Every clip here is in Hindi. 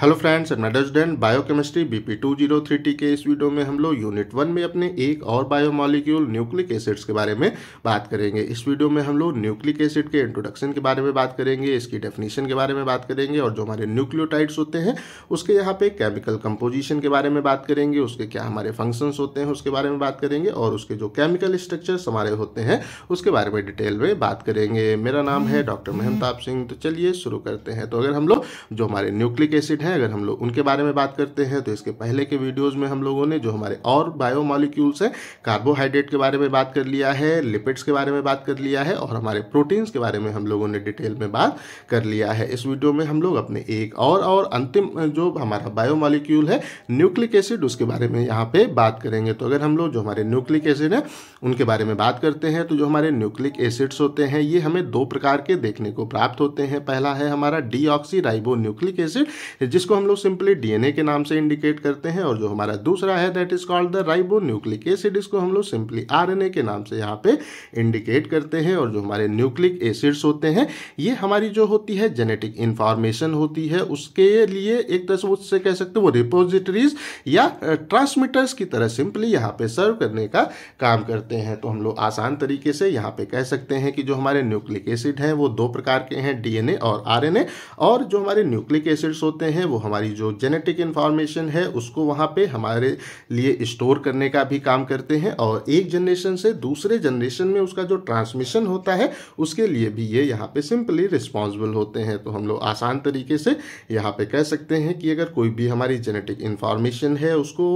hello friends chemistry biochemistry P two zero three T के इस वीडियो में हम लोग यूनिट वन में अपने एक और बायोमोलिक्यूल न्यूक्लिक एसिड्स के बारे में बात करेंगे इस वीडियो में हम लोग न्यूक्लिक एसिड के इंट्रोडक्शन के बारे में बात करेंगे इसकी डेफिनेशन के बारे में बात करेंगे और जो हमारे न्यूक्लियोटाइड्स होते हैं उसके यहाँ पे केमिकल कंपोजिशन के बारे में बात करेंगे उसके क्या हमारे फंक्शंस होते हैं उसके बारे में बात करेंगे और उसके जो केमिकल स्ट्रक्चर्स हमारे होते हैं उसके बारे में डिटेल में बात करेंगे मेरा नाम है डॉक्टर महमताप सिंह तो चलिए शुरू करते हैं तो अगर हम लोग जो हमारे न्यूक्लिक एसिड हैं अगर हम लोग उनके बारे में बात करते हैं तो इसके पहले के वीडियोज़ में हम लोगों ने जो हमारे और बायोमोलिक्यूल्स हैं कार्बोहाइड्रेट के बारे में बात कर लिया है लिपिड्स के बारे में बात कर लिया है और हमारे प्रोटीन्स के बारे में हम लोगों ने डिटेल में बात कर लिया है इस वीडियो में हम लोग अपने एक और और अंतिम जो हमारा बायोमोलिक्यूल है न्यूक्लिक एसिड उसके बारे में यहाँ पे बात करेंगे तो अगर हम लोग जो हमारे न्यूक्लिक एसिड है उनके बारे में बात करते हैं तो जो हमारे न्यूक्लिक एसिड्स होते हैं ये हमें दो प्रकार के देखने को प्राप्त होते हैं पहला है हमारा ऑक्सी राइबो न्यूक्लिक एसिड जिसको हम लोग सिंपली डीएनए के नाम से इंडिकेट करते हैं और जो हमारा दूसरा है that is called the ribo nucleic acid इसको हम लोग सिंपली आर के नाम से यहाँ पे इंडिकेट करते हैं और जो हमारे न्यूक्लिक एसिड्स होते हैं ये हमारी जो होती है जेनेटिक इन्फॉर्मेशन होती है उसके लिए एक तरह से उससे कह सकते वो रिपोजिटरीज या ट्रांसमीटर्स की तरह सिंपली यहाँ पे सर्व करने का काम करते हैं करते हैं तो हम लोग आसान तरीके से यहाँ पे कह सकते हैं कि जो हमारे न्यूक्लिक एसिड हैं वो दो प्रकार के हैं डीएनए और आरएनए और जो हमारे न्यूक्लिक एसिड्स होते हैं वो हमारी जो जेनेटिक इन्फॉर्मेशन है उसको वहाँ पे हमारे लिए स्टोर करने का भी काम करते हैं और एक जनरेशन से दूसरे जनरेशन में उसका जो ट्रांसमिशन होता है उसके लिए भी ये यहाँ पे सिंपली रिस्पॉन्सिबल होते हैं तो हम लोग आसान तरीके से यहाँ पर कह सकते हैं कि अगर कोई भी हमारी जेनेटिक इन्फॉर्मेशन है उसको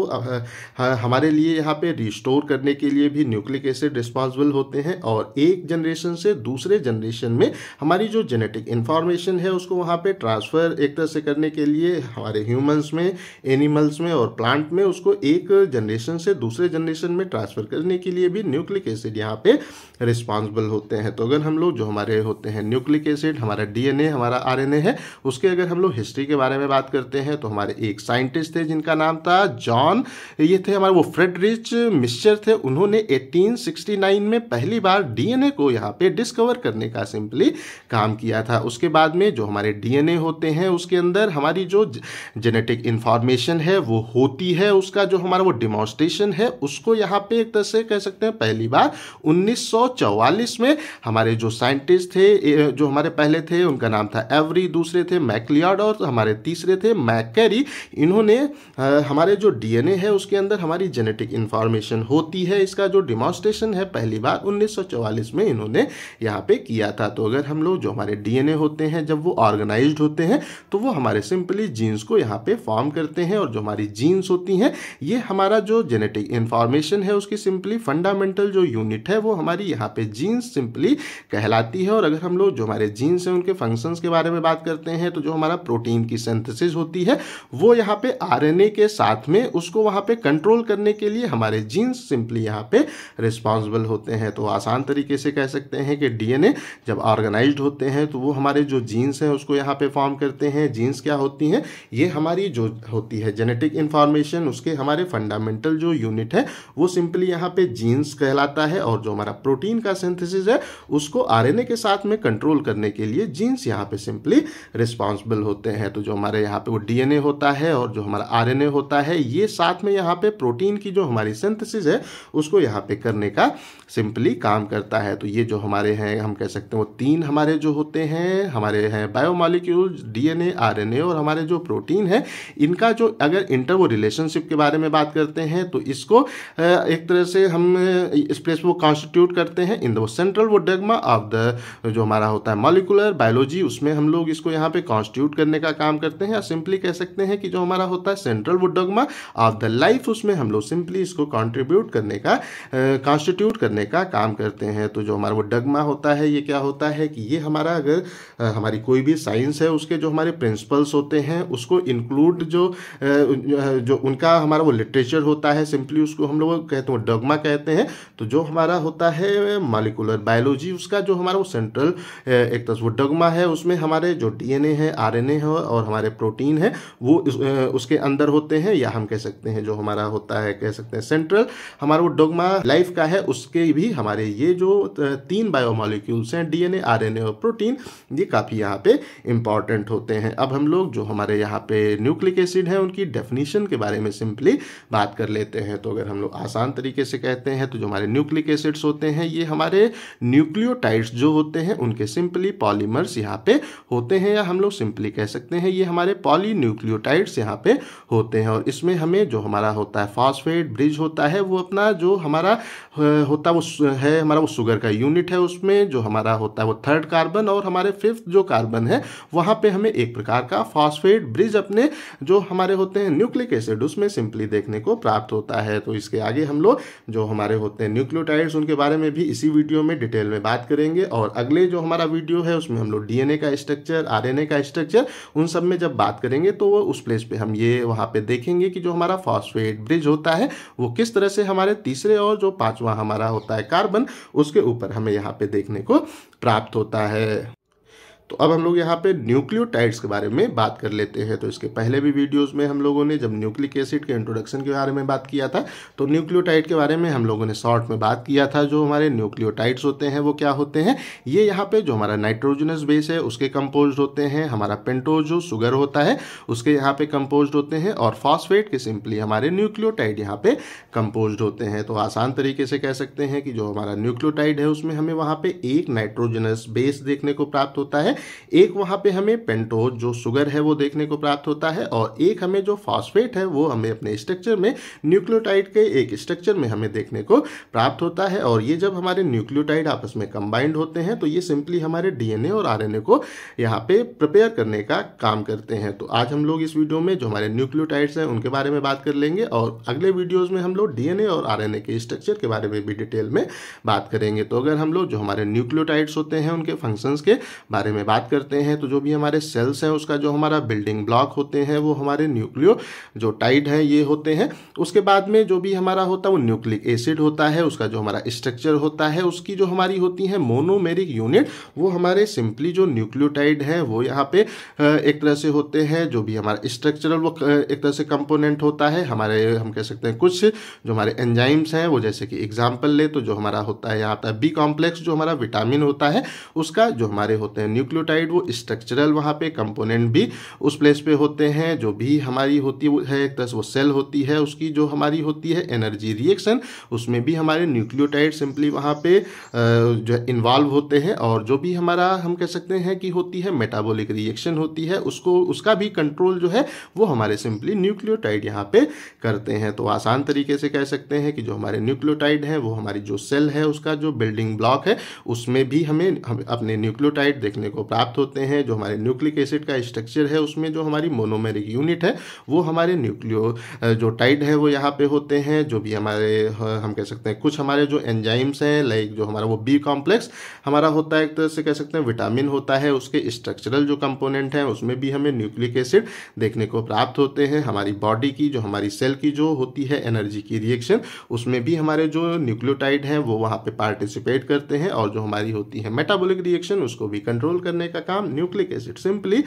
हमारे लिए यहाँ पे रिस्टोर करने के लिए भी न्यूक् न्यूक्लिक एसिड रिस्पॉन्सिबल होते हैं और एक जनरेशन से दूसरे जनरेशन में हमारी जो जेनेटिक इन्फॉर्मेशन है उसको वहाँ पे ट्रांसफ़र एक तरह से करने के लिए हमारे ह्यूमंस में एनिमल्स में और प्लांट में उसको एक जनरेशन से दूसरे जनरेशन में ट्रांसफ़र करने के लिए भी न्यूक्लिक एसिड यहाँ पे रिस्पॉन्सिबल होते हैं तो अगर हम लोग जो हमारे होते हैं न्यूक्लिक एसिड हमारा डीएनए हमारा आर है उसके अगर हम लोग हिस्ट्री के बारे में बात करते हैं तो हमारे एक साइंटिस्ट थे जिनका नाम था जॉन ये थे हमारे वो फ्रेडरिच मिस्चर थे उन्होंने 1969 में पहली बार डीएनए को यहाँ पे डिस्कवर करने का सिंपली काम किया था उसके बाद में जो हमारे डीएनए होते हैं उसके अंदर हमारी जो जेनेटिक इन्फॉर्मेशन है वो होती है उसका जो हमारा वो डिमॉन्स्ट्रेशन है उसको यहाँ पे एक तरह से कह सकते हैं पहली बार उन्नीस में हमारे जो साइंटिस्ट थे जो हमारे पहले थे उनका नाम था एवरी दूसरे थे मैकलियाड और हमारे तीसरे थे मैकेरी इन्होंने हमारे जो डीएनए है उसके अंदर हमारी जेनेटिक इंफॉर्मेशन होती है इसका जो डिमॉन्स्ट्रेशन है पहली बार 1944 में इन्होंने यहाँ पे किया था तो अगर हम लोग जो हमारे डीएनए होते हैं जब वो ऑर्गेनाइज्ड होते हैं तो वो हमारे सिंपली जीन्स को यहाँ पे फॉर्म करते हैं और जो हमारी जीन्स होती हैं ये हमारा जो जेनेटिक इन्फॉर्मेशन है उसकी सिंपली फंडामेंटल जो यूनिट है वो हमारी यहाँ पे जीन्स सिंपली कहलाती है और अगर हम लोग जो हमारे जीन्स हैं उनके फंक्शंस के बारे में बात करते हैं तो जो हमारा प्रोटीन की सिंथेसिस होती है वो यहाँ पे आर के साथ में उसको वहाँ पे कंट्रोल करने के लिए हमारे जीन्स सिंपली यहाँ पे रिस्पॉन्सिबल होते हैं तो आसान तरीके से कह सकते हैं कि डीएनए जब ऑर्गेनाइज होते हैं तो वो हमारे जो जीन्स हैं उसको यहाँ पे फॉर्म करते हैं जीन्स क्या होती हैं ये हमारी जो होती है जेनेटिक इन्फॉर्मेशन उसके हमारे फंडामेंटल जो यूनिट है वो सिंपली यहाँ पे जीन्स कहलाता है और जो हमारा प्रोटीन का सिंथेसिस है उसको आर के साथ में कंट्रोल करने के लिए जीन्स यहाँ पर सिंपली रिस्पॉन्सिबल होते हैं तो जो हमारे यहाँ पर वो डी होता है और जो हमारा आर होता है ये साथ में यहाँ पर प्रोटीन की जो हमारी सिंथिस है उसको यहाँ पर करने का सिंपली काम करता है तो ये जो हमारे हैं हम कह सकते हैं वो तीन हमारे जो होते हैं हमारे हैं बायोमालिक्यूल डीएनए आरएनए और हमारे जो प्रोटीन है इनका जो अगर इंटरवो रिलेशनशिप के बारे में बात करते हैं तो इसको एक तरह से हम इस प्लेस वो कॉन्स्टिट्यूट करते हैं इन द सेंट्रल वो डगमा ऑफ द जो हमारा होता है मॉलिकुलर बायोलॉजी उसमें हम लोग इसको यहाँ पे कॉन्स्टिट्यूट करने का काम करते हैं या सिंपली कह सकते हैं कि जो हमारा होता है सेंट्रल वो डगमा ऑफ द लाइफ उसमें हम लोग सिंपली इसको कॉन्ट्रीब्यूट करने का कॉन्स्टिट्यूट करने का काम करते हैं तो जो हमारा वो डगमा होता है ये क्या होता है कि ये हमारा अगर हमारी कोई भी साइंस है उसके जो हमारे प्रिंसिपल्स होते हैं उसको इंक्लूड जो जो उनका हमारा वो लिटरेचर होता है सिंपली उसको हम लोग कहते हैं डगमा कहते हैं तो जो हमारा होता है मालिकुलर बायोलॉजी उसका जो हमारा वो सेंट्रल एक तरह वो डगमा है उसमें हमारे जो डी एन ए है आर एन ए है और हमारे प्रोटीन है वो उसके अंदर होते हैं या हम कह सकते हैं जो हमारा होता है कह सकते हैं सेंट्रल हमारा वो डोगमा लाइफ लाइफ का है उसके भी हमारे ये जो तीन बायोमोलिक्यूल्स हैं डीएनए आरएनए और प्रोटीन ये काफ़ी यहाँ पे इंपॉर्टेंट होते हैं अब हम लोग जो हमारे यहाँ पे न्यूक्लिक एसिड हैं उनकी डेफिनेशन के बारे में सिंपली बात कर लेते हैं तो अगर हम लोग आसान तरीके से कहते हैं तो जो हमारे न्यूक्लिक एसिड्स होते हैं ये हमारे न्यूक्लियोटाइड्स जो होते हैं उनके सिंपली पॉलीमर्स यहाँ पे होते हैं या हम लोग सिंपली कह सकते हैं ये हमारे पॉली न्यूक्लियोटाइड्स यहाँ पे होते हैं और इसमें हमें जो हमारा होता है फॉस्फेट ब्रिज होता है वो अपना जो हमारा होता वो है हमारा वो शुगर का यूनिट है उसमें जो हमारा होता है वो थर्ड कार्बन और हमारे फिफ्थ जो कार्बन है वहाँ पे हमें एक प्रकार का फॉस्फेट ब्रिज अपने जो हमारे होते हैं न्यूक्लिक एसिड उसमें सिंपली देखने को प्राप्त होता है तो इसके आगे हम लोग जो हमारे होते हैं न्यूक्लियोटाइड्स उनके बारे में भी इसी वीडियो में डिटेल में बात करेंगे और अगले जो हमारा वीडियो है उसमें हम लोग डीएनए का स्ट्रक्चर आर का स्ट्रक्चर उन सब में जब बात करेंगे तो वो उस प्लेस पर हम ये वहाँ पर देखेंगे कि जो हमारा फॉस्फेट ब्रिज होता है वो किस तरह से हमारे तीसरे और जो पांचवा हमारा होता है कार्बन उसके ऊपर हमें यहाँ पे देखने को प्राप्त होता है तो अब हम लोग यहाँ पे न्यूक्लियोटाइड्स के बारे में बात कर लेते हैं तो इसके पहले भी वीडियोस में हम लोगों ने जब न्यूक्लिक एसिड के इंट्रोडक्शन के बारे में बात किया था तो न्यूक्लियोटाइड के बारे में हम लोगों ने शॉर्ट में बात किया था जो हमारे न्यूक्लियोटाइड्स होते हैं वो क्या होते हैं ये यहाँ पे जो हमारा नाइट्रोजनस बेस है उसके कंपोज होते हैं हमारा पेंटोज जो शुगर होता है उसके यहाँ पे कंपोज होते हैं और फॉस्फेट के सिंपली हमारे न्यूक्लियोटाइड यहाँ पे कंपोज होते हैं तो आसान तरीके से कह सकते हैं कि जो हमारा न्यूक्लियोटाइड है उसमें हमें वहाँ पे एक नाइट्रोजनस बेस देखने को प्राप्त होता है एक वहाँ पे हमें पेंटोज जो शुगर है वो देखने को प्राप्त होता है और एक हमें जो फॉस्फेट है वो हमें अपने स्ट्रक्चर में न्यूक्लियोटाइड के एक स्ट्रक्चर में हमें देखने को प्राप्त होता है और ये जब हमारे न्यूक्लियोटाइड आपस में कंबाइंड होते हैं तो ये सिंपली हमारे डीएनए और आरएनए को यहाँ पे प्रिपेयर करने का काम करते हैं तो आज हम लोग इस वीडियो में जो हमारे न्यूक्लियोटाइड्स हैं उनके बारे में बात कर लेंगे और अगले वीडियोज़ में हम लोग डीएनए और आरएनए के स्ट्रक्चर के बारे में भी डिटेल में बात करेंगे तो अगर हम लोग जो हमारे न्यूक्लियोटाइड्स होते हैं उनके फंक्शंस के बारे में बात करते हैं तो जो भी हमारे सेल्स हैं उसका जो हमारा बिल्डिंग ब्लॉक होते हैं वो हमारे न्यूक्लियो जो टाइड हैं ये होते हैं उसके बाद में जो भी हमारा होता है वो न्यूक्लिक एसिड होता है उसका जो हमारा स्ट्रक्चर होता है उसकी जो हमारी होती है मोनोमेरिक यूनिट वो हमारे सिंपली जो न्यूक्लियोटाइड है वो यहाँ पे एक तरह से होते हैं जो भी हमारा स्ट्रक्चरल वो एक तरह से कंपोनेंट होता है हमारे हम कह सकते हैं कुछ जो हमारे एंजाइम्स हैं वो जैसे कि एग्जाम्पल ले तो जो हमारा होता है यहाँ पर बी कॉम्प्लेक्स जो हमारा विटामिन होता है उसका जो हमारे होते हैं न्यूक्लियो न्यूक्लियोटाइड वो स्ट्रक्चरल वहाँ पे कंपोनेंट भी उस प्लेस पे होते हैं जो भी हमारी होती है एक तरह वो सेल होती है उसकी जो हमारी होती है एनर्जी रिएक्शन उसमें भी हमारे न्यूक्लियोटाइड सिंपली वहाँ पे जो इन्वॉल्व होते हैं और जो भी हमारा हम कह सकते हैं कि होती है मेटाबोलिक रिएक्शन होती है उसको उसका भी कंट्रोल जो है वो हमारे सिंपली न्यूक्लियोटाइड यहाँ पे करते हैं तो आसान तरीके से कह सकते हैं कि जो हमारे न्यूक्लियोटाइड हैं वो हमारी जो सेल है उसका जो बिल्डिंग ब्लॉक है उसमें भी हमें हम अपने न्यूक्लियोटाइड देखने को प्राप्त होते हैं जो हमारे न्यूक्लिक एसिड का स्ट्रक्चर है उसमें जो हमारी मोनोमेरिक यूनिट है वो हमारे न्यूक्लियो जो टाइड है वो यहाँ पे होते हैं जो भी हमारे हम कह सकते हैं कुछ हमारे जो एंजाइम्स हैं लाइक जो हमारा वो बी कॉम्प्लेक्स हमारा होता है एक तरह से कह सकते हैं विटामिन होता है उसके स्ट्रक्चरल जो कंपोनेंट हैं उसमें भी हमें न्यूक्लिक एसिड देखने को प्राप्त होते हैं हमारी बॉडी की जो हमारी सेल की जो होती है एनर्जी की रिएक्शन उसमें भी हमारे जो न्यूक्लियोटाइड हैं वो वहाँ पे पार्टिसिपेट करते हैं और जो हमारी होती है मेटाबॉलिक रिएक्शन उसको भी कंट्रोल करने करने का काम न्यूक्लिक एसिड सिंपली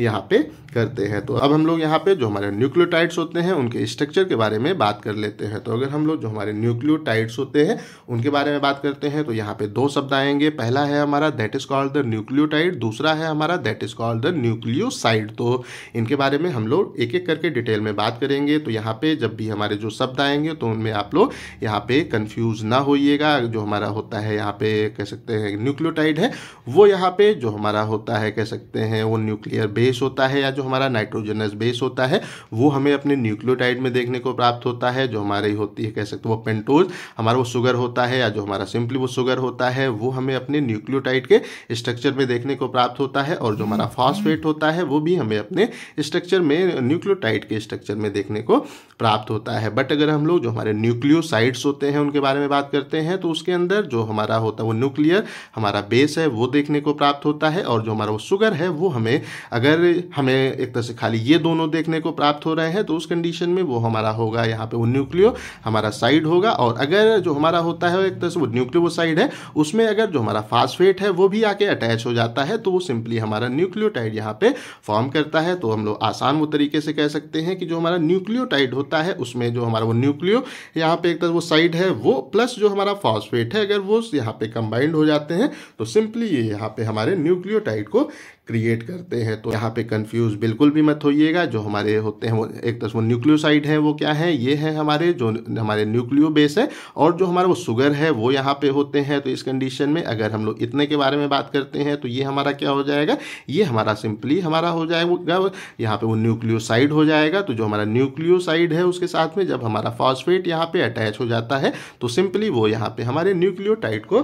यहाँ पे करते हैं तो अब हम लोग यहाँ पे जो हमारे न्यूक्लियोटाइड्स होते हैं उनके स्ट्रक्चर के बारे में बात कर लेते हैं तो अगर हम लोग जो हमारे न्यूक्लियोटाइड्स होते हैं उनके बारे में बात करते हैं तो यहाँ पे दो शब्द आएंगे पहला है हमारा that is called the nucleotide दूसरा है हमारा that is called the nucleoside तो इनके बारे में हम लोग एक एक करके डिटेल में बात करेंगे तो यहाँ पे जब भी हमारे जो शब्द आएंगे तो उनमें आप लोग यहाँ पे कन्फ्यूज ना होइएगा जो हमारा होता है यहाँ पे कह सकते हैं न्यूक्लियोटाइड है वो यहाँ पे जो हमारा होता है कह सकते हैं वो न्यूक्लियर बेस होता है या जो हमारा नाइट्रोजनस बेस होता है वो हमें अपने न्यूक्लियोटाइड में देखने को प्राप्त होता है जो हमारी होती है कह सकते वो पेंटोज हमारा वो शुगर होता है या जो हमारा सिंपली वो शुगर होता है वो हमें अपने न्यूक्लियोटाइड के स्ट्रक्चर में देखने को प्राप्त होता है और जो हमारा फॉस्फेट होता है वो भी हमें अपने स्ट्रक्चर में न्यूक्लियोटाइड के स्ट्रक्चर में देखने को प्राप्त होता है बट अगर हम लोग जो हमारे न्यूक्लियोसाइड्स होते हैं उनके बारे में बात करते हैं तो उसके अंदर जो हमारा होता है वो न्यूक्लियर हमारा बेस है वो देखने को प्राप्त होता है और जो हमारा वो शुगर है वो हमें अगर अगर हमें एक तरह से खाली ये दोनों देखने को प्राप्त हो रहे हैं तो उस कंडीशन में वो हमारा होगा यहाँ पे वो न्यूक्लियो हमारा साइड होगा और अगर जो हमारा होता है एक तरह से वो साइड है उसमें अगर जो हमारा फास्फेट है वो भी आके अटैच हो जाता है तो वो सिंपली हमारा न्यूक्लियोटाइड यहाँ पे फॉर्म करता है तो हम लोग आसान वो तरीके से कह सकते हैं कि जो हमारा न्यूक्लियोटाइड होता है उसमें जो हमारा वो न्यूक्लियो यहाँ पे एक तरह वो साइड है वो प्लस जो हमारा फॉस्फेट है अगर वो यहाँ पे कंबाइंड हो जाते हैं तो सिंपली ये यहाँ पे हमारे न्यूक्लियोटाइड को क्रिएट करते हैं तो यहाँ पे कंफ्यूज बिल्कुल भी मत होइएगा जो हमारे होते हैं वो एक तरह से न्यूक्लियोसाइड है वो क्या है ये है हमारे जो हमारे न्यूक्लियो बेस है और जो हमारा वो शुगर है वो यहाँ पे होते हैं तो इस कंडीशन में अगर हम लोग इतने के बारे में बात करते हैं तो ये हमारा क्या हो जाएगा ये हमारा सिंपली हमारा हो जाएगा यहाँ पर वो न्यूक्लियोसाइड हो जाएगा तो जो हमारा न्यूक्लियोसाइड है उसके साथ में जब हमारा फॉस्फेट यहाँ पर अटैच हो जाता है तो सिंपली वो यहाँ पर हमारे न्यूक्लियोटाइड को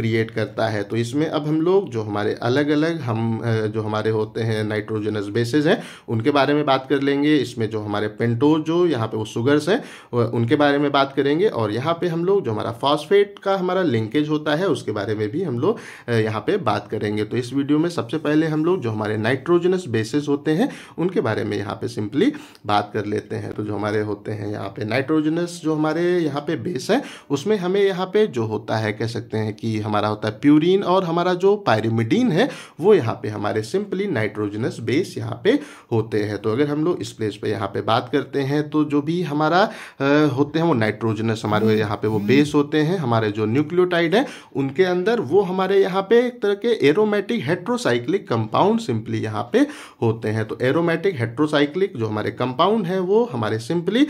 क्रिएट करता है तो इसमें अब हम लोग जो हमारे अलग अलग हम जो हमारे होते हैं नाइट्रोजनस बेसिस हैं उनके बारे में बात कर लेंगे इसमें जो हमारे पेंटोज जो यहाँ पे वो शुगर्स हैं उनके बारे में बात करेंगे और यहाँ पे हम लोग जो हमारा फॉस्फेट का हमारा लिंकेज होता है उसके बारे में भी हम लोग यहाँ पे बात करेंगे तो इस वीडियो में सबसे पहले हम लोग जो हमारे नाइट्रोजनस बेसिस होते हैं उनके बारे में यहाँ पे सिंपली बात कर लेते हैं तो जो हमारे होते हैं यहाँ पे नाइट्रोजनस जो हमारे यहाँ पे बेस है उसमें हमें यहाँ पे जो होता है कह सकते हैं कि हमारा होता है प्यूरिन और हमारा जो पायरिमिडीन है वो यहाँ पे हमारे हमारे सिंपली नाइट्रोजनस बेस यहाँ पे होते हैं तो अगर हम लोग इस प्लेस पे यहाँ पे बात करते हैं तो जो भी हमारा आ, होते हैं वो नाइट्रोजनस हमारे यहाँ पे वो बेस होते हैं हमारे जो न्यूक्लियोटाइड है उनके अंदर वो हमारे यहाँ पे एक तरह के एरोमेटिक हेट्रोसाइक्लिक कंपाउंड सिंपली यहाँ पे होते हैं तो एरोमेटिक हेट्रोसाइक्लिक जो हमारे कंपाउंड है वो हमारे सिंपली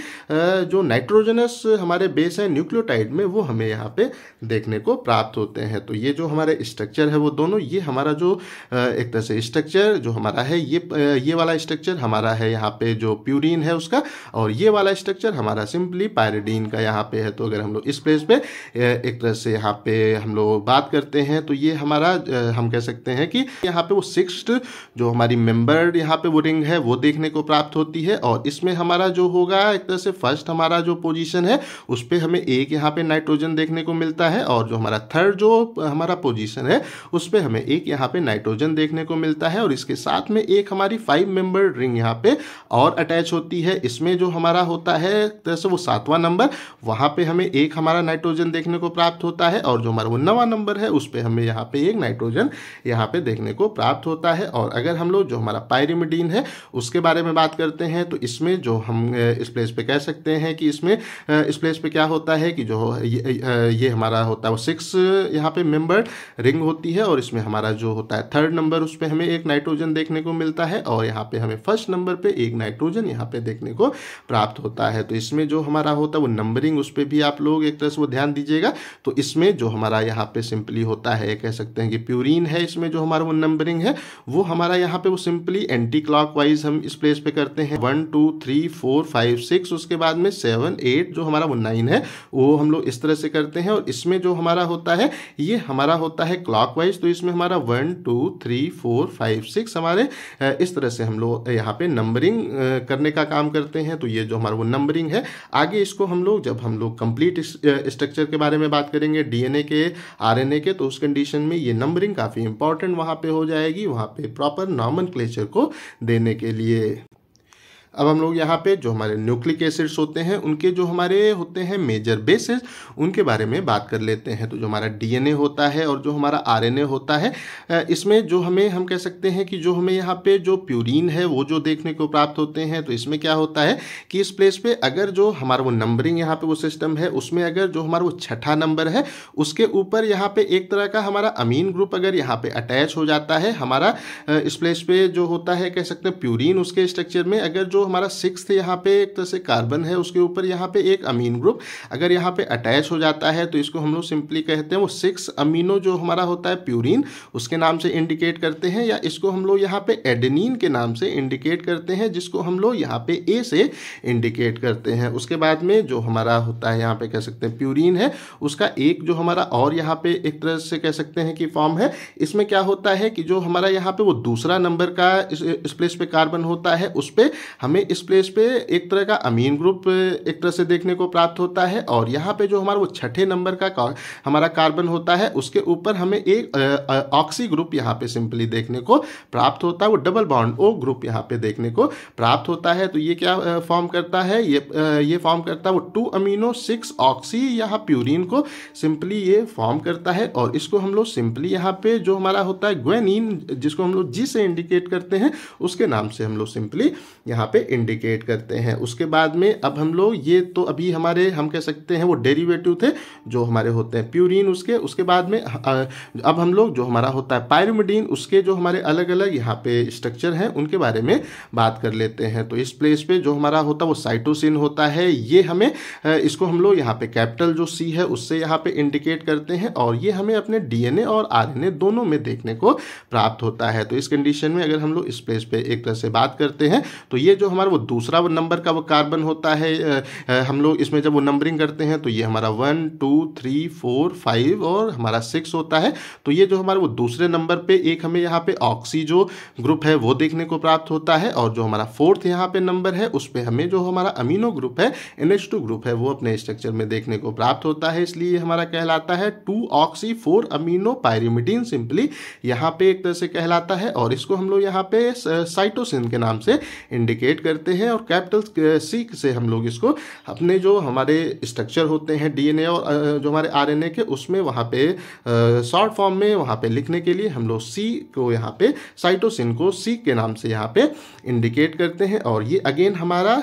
जो नाइट्रोजनस हमारे बेस है न्यूक्लियोटाइड में वो हमें यहाँ पे देखने को प्राप्त होते हैं तो ये जो हमारे स्ट्रक्चर है वो दोनों ये हमारा जो एक तरह से से स्ट्रक्चर जो हमारा है ये ये वाला स्ट्रक्चर हमारा है यहाँ पे जो प्यूरिन है उसका और ये वाला स्ट्रक्चर हमारा सिंपली पायरेडीन का यहाँ पे है तो अगर हम लोग इस प्लेस पे एक तरह से यहाँ पे हम लोग बात करते हैं तो ये हमारा हम कह सकते हैं कि यहाँ पे वो सिक्स जो हमारी मेम्बर यहाँ पे वो रिंग है वो देखने को प्राप्त होती है और इसमें हमारा जो होगा एक तरह से फर्स्ट हमारा जो पोजीशन है उस पर हमें एक यहाँ पे नाइट्रोजन देखने को मिलता है और जो हमारा थर्ड जो हमारा पोजिशन है उस पर हमें एक यहाँ पे नाइट्रोजन देखने को मिलता है और इसके साथ में एक हमारी फाइव मेंबर रिंग यहाँ पे और अटैच होती है इसमें जो हमारा होता है जैसे वो सातवां नंबर वहाँ पे हमें एक हमारा नाइट्रोजन देखने को प्राप्त होता है और जो हमारा वो नवा नंबर है उस पर हमें यहाँ पे एक नाइट्रोजन यहाँ पे देखने को प्राप्त होता है और अगर हम लोग जो हमारा पायरिमिडीन है उसके बारे में बात करते हैं तो इसमें जो हम इस प्लेस पर कह सकते हैं कि इसमें इस प्लेस पर क्या होता है कि जो ये, ये हमारा होता है वो सिक्स यहाँ पे मेंबर रिंग होती है और इसमें हमारा जो होता है थर्ड नंबर उस पर हमें एक नाइट्रोजन देखने को मिलता है और यहाँ पे हमें फर्स्ट नंबर पे एक नाइट्रोजन यहाँ पे देखने को प्राप्त होता है तो इसमें जो हमारा होता है वो नंबरिंग उस पर भी आप लोग एक तरह से वो ध्यान दीजिएगा तो इसमें जो हमारा यहाँ पे सिंपली होता है कह सकते हैं कि प्यूरिन है इसमें जो हमारा वो नंबरिंग है वो हमारा यहाँ पे वो सिंपली एंटी क्लॉक वाइज हम इस प्लेस पे करते हैं one two three four five six उसके बाद में सेवन एट जो हमारा वो नाइन है वो हम लोग इस तरह से करते हैं और इसमें जो हमारा होता है ये हमारा होता है क्लॉक वाइज तो इसमें हमारा one two three four four five six हमारे इस तरह से हम लोग यहाँ पे नंबरिंग करने का काम करते हैं तो ये जो हमारा वो नंबरिंग है आगे इसको हम लोग जब हम लोग कंप्लीट स्ट्रक्चर के बारे में बात करेंगे डीएनए के आरएनए के तो उस कंडीशन में ये नंबरिंग काफ़ी इंपॉर्टेंट वहाँ पे हो जाएगी वहाँ पे प्रॉपर नॉमन को देने के लिए अब हम लोग यहाँ पे जो हमारे न्यूक्लिक एसिड्स होते हैं उनके जो हमारे होते हैं मेजर बेसिस उनके बारे में बात कर लेते हैं तो जो हमारा डीएनए होता है और जो हमारा आरएनए होता है इसमें जो हमें हम कह सकते हैं कि जो हमें यहाँ पे जो प्यूरिन है वो जो देखने को प्राप्त होते हैं तो इसमें क्या होता है कि इस प्लेस पर अगर जो हमारा वो नंबरिंग यहाँ पर वो सिस्टम है उसमें अगर जो हमारा वो छठा नंबर है उसके ऊपर यहाँ पर एक तरह का हमारा अमीन ग्रुप अगर यहाँ पर अटैच हो जाता है हमारा इस प्लेस पर जो होता है कह सकते हैं प्यूरिन उसके स्ट्रक्चर में अगर जो जो हमारा सिक्स यहाँ पे एक तरह से कार्बन है उसके ऊपर यहाँ पे एक अमीन ग्रुप अगर यहाँ पे अटैच हो जाता है तो इसको हम लोग सिंपली कहते हैं वो सिक्स अमीनो जो हमारा होता है प्यूरिन उसके नाम से इंडिकेट करते हैं या इसको हम लोग यहाँ पे एडनिन के नाम से इंडिकेट करते हैं जिसको हम लोग यहाँ पे ए से इंडिकेट करते हैं उसके बाद में जो हमारा होता है यहाँ पे कह सकते हैं प्यूरिन है उसका एक जो हमारा और यहाँ पे एक तरह से कह सकते हैं कि फॉर्म है इसमें क्या होता है कि जो हमारा यहाँ पे वो दूसरा नंबर का इस, इस प्लेस पे कार्बन होता है उस पर हम हमें इस प्लेस पे एक तरह का अमीन ग्रुप एक तरह से देखने को प्राप्त होता है और यहाँ पे जो हमारा वो छठे नंबर का हमारा कार्बन होता है उसके ऊपर हमें एक ऑक्सी ग्रुप यहाँ पे सिंपली देखने को प्राप्त होता है वो डबल बॉन्ड ओ ग्रुप यहाँ पे देखने को प्राप्त होता है तो ये क्या फॉर्म करता है ये ये फॉर्म करता है वो टू अमीनो सिक्स ऑक्सी यहाँ प्यूरिन को सिंपली ये फॉर्म करता है और इसको हम लोग सिंपली यहाँ पे जो हमारा होता है ग्वेनिन जिसको हम लोग जी से इंडिकेट करते हैं उसके नाम से हम लोग सिंपली यहाँ पे इंडिकेट करते हैं उसके बाद में अब हम लोग ये तो अभी हमारे हम कह सकते हैं वो डेरिवेटिव थे जो हमारे होते हैं प्यूरिन उसके उसके बाद में अब हम लोग जो हमारा होता है पायरमिडीन उसके जो हमारे अलग अलग यहाँ पे स्ट्रक्चर हैं उनके बारे में बात कर लेते हैं तो इस प्लेस पे जो हमारा होता है वो साइटोसिन होता है ये हमें इसको हम लोग यहाँ पे कैपिटल जो सी है उससे यहाँ पे इंडिकेट करते हैं और ये हमें अपने डीएनए और आरएनए दोनों में देखने को प्राप्त होता है तो इस कंडीशन में अगर हम लोग इस प्लेस पे एक तरह से बात करते हैं तो ये जो हमारा वो दूसरा नंबर का वो कार्बन होता है हम लोग इसमें जब वो नंबरिंग करते हैं तो ये हमारा one two three four five और हमारा सिक्स होता है तो ये जो हमारा वो दूसरे नंबर पे एक हमें यहाँ पे ऑक्सी जो ग्रुप है वो देखने को प्राप्त होता है और जो हमारा फोर्थ यहाँ पे नंबर है उस पर हमें जो हमारा अमीनो ग्रुप है एन ग्रुप है वो अपने स्ट्रक्चर में देखने को प्राप्त होता है इसलिए हमारा कहलाता है two oxy four amino pyrimidine simply यहाँ पे एक तरह से कहलाता है और इसको हम लोग यहाँ पे साइटोसिन के नाम से इंडिकेट कैलकुलेट करते हैं और कैपिटल सी uh, से हम लोग इसको अपने जो हमारे स्ट्रक्चर होते हैं डीएनए और uh, जो हमारे आरएनए के उसमें वहाँ पे शॉर्ट uh, फॉर्म में वहाँ पे लिखने के लिए हम लोग सी को यहाँ पे साइटोसिन को सी के नाम से यहाँ पे इंडिकेट करते हैं और ये अगेन हमारा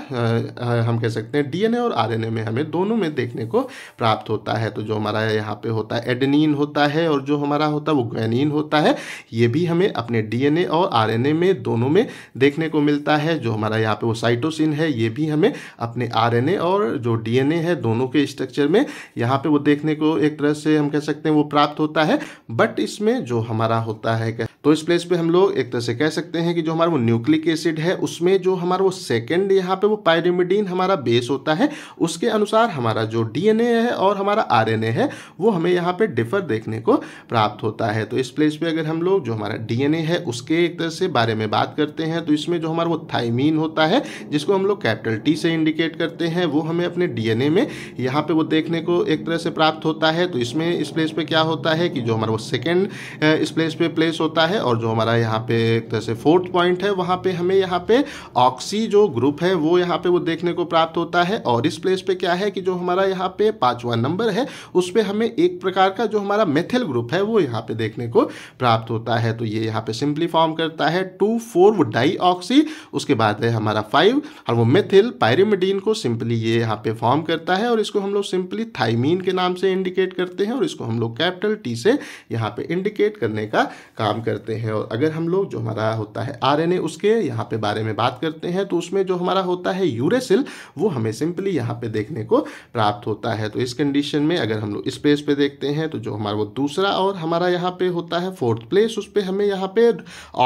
हम कह सकते हैं डीएनए और आरएनए में हमें दोनों में देखने को प्राप्त होता है तो जो हमारा यहाँ पे होता है एडनिन होता है और जो हमारा होता है वो ग्वेनिन होता है ये भी हमें अपने डीएनए और आरएनए में दोनों में देखने को मिलता है जो हमारा यहाँ पे वो साइटोसिन है ये भी हमें अपने आरएनए और जो डीएनए है दोनों के स्ट्रक्चर में यहाँ पे वो देखने को एक तरह से हम कह सकते हैं वो प्राप्त होता है बट इसमें जो हमारा होता है तो इस प्लेस पे हम लोग एक तरह से कह सकते हैं कि जो हमारा वो न्यूक्लिक एसिड है उसमें जो हमारा वो सेकेंड यहाँ पे वो पायरिमिडीन हमारा बेस होता है उसके अनुसार हमारा जो डीएनए है और हमारा आरएनए है वो हमें यहाँ पे डिफर देखने को प्राप्त होता है तो इस प्लेस पे अगर हम लोग जो हमारा डीएनए है उसके एक तरह से बारे में बात करते हैं तो इसमें जो हमारा वो थाइमीन होता होता है जिसको हम लोग कैपिटल टी से इंडिकेट करते हैं वो हमें अपने डीएनए में यहाँ पे वो देखने को एक तरह से प्राप्त होता है तो इसमें इस प्लेस पे क्या होता है कि जो हमारा वो सेकेंड इस प्लेस पे प्लेस होता है और जो हमारा यहाँ पे एक तरह से फोर्थ पॉइंट है वहाँ पे हमें यहाँ पे ऑक्सी जो ग्रुप है वो यहाँ पे वो देखने को प्राप्त होता है और इस प्लेस पे क्या है कि जो हमारा यहाँ पे पाँचवा नंबर है उस पर हमें एक प्रकार का जो हमारा मेथिल ग्रुप है वो यहाँ पे देखने को प्राप्त होता है तो ये यहाँ पे सिंपली फॉर्म करता है टू फोर डाई ऑक्सी उसके बाद है हमारा हमारा फाइव और वो मेथिल पायरिमिडीन को सिंपली ये यहाँ पे फॉर्म करता है और इसको हम लोग सिंपली थाइमीन के नाम से इंडिकेट करते हैं और इसको हम लोग कैपिटल टी से यहाँ पे इंडिकेट करने का काम करते हैं और अगर हम लोग जो हमारा होता है आर उसके यहाँ पे बारे में बात करते हैं तो उसमें जो हमारा होता है यूरेसिल वो हमें सिंपली यहाँ पे देखने को प्राप्त होता है तो इस कंडीशन में अगर हम लोग इस पेज पे देखते हैं तो जो हमारा वो दूसरा और हमारा यहाँ पे होता है फोर्थ प्लेस उस पर हमें यहाँ पे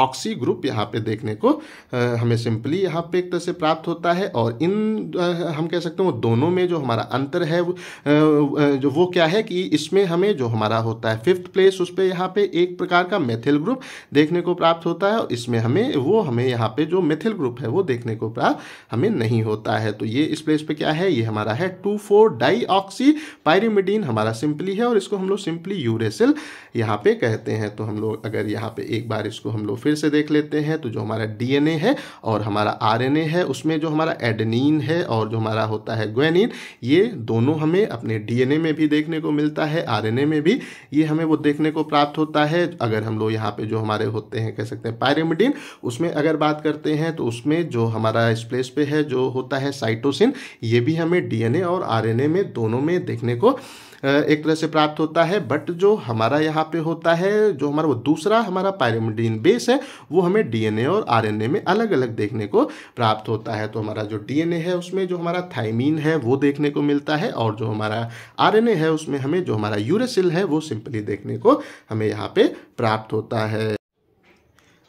ऑक्सी ग्रुप यहाँ पे देखने को आ, हमें सिंपली यहाँ पे एक तरह से प्राप्त होता है और इन हम कह सकते हैं वो दोनों में जो हमारा अंतर है जो वो क्या है कि इसमें हमें जो हमारा होता है फिफ्थ प्लेस उस पर यहाँ पे एक प्रकार का मेथिल ग्रुप देखने को प्राप्त होता है और इसमें हमें वो हमें यहाँ पे जो मेथिल ग्रुप है वो देखने को प्राप्त हमें नहीं होता है तो ये इस प्लेस पे क्या है ये हमारा है two four dioxy pyrimidine हमारा सिंपली है और इसको हम लोग सिंपली यूरेसिल यहाँ पे कहते हैं तो हम लोग अगर यहाँ पे एक बार इसको हम लोग फिर से देख लेते हैं तो जो हमारा डी है और हमारा आरएनए है उसमें जो हमारा एडनिन है और जो हमारा होता है ग्वेनिन ये दोनों हमें अपने डीएनए में भी देखने को मिलता है आरएनए में भी ये हमें वो देखने को प्राप्त होता है अगर हम लोग यहाँ पे जो हमारे होते हैं कह सकते हैं पायरेमिडिन उसमें अगर बात करते हैं तो उसमें जो हमारा इस प्लेस पे है जो होता है साइटोसिन ये भी हमें डी और आर में दोनों में देखने को एक तरह से प्राप्त होता है बट जो हमारा यहाँ पे होता है जो हमारा वो दूसरा हमारा पायरेमिडीन बेस है वो हमें डीएनए और आरएनए में अलग अलग देखने को प्राप्त होता है तो हमारा जो डीएनए है उसमें जो हमारा थाइमीन है वो देखने को मिलता है और जो हमारा आर है उसमें हमें जो हमारा यूरेसिल है वो सिंपली देखने को हमें यहाँ पे प्राप्त होता है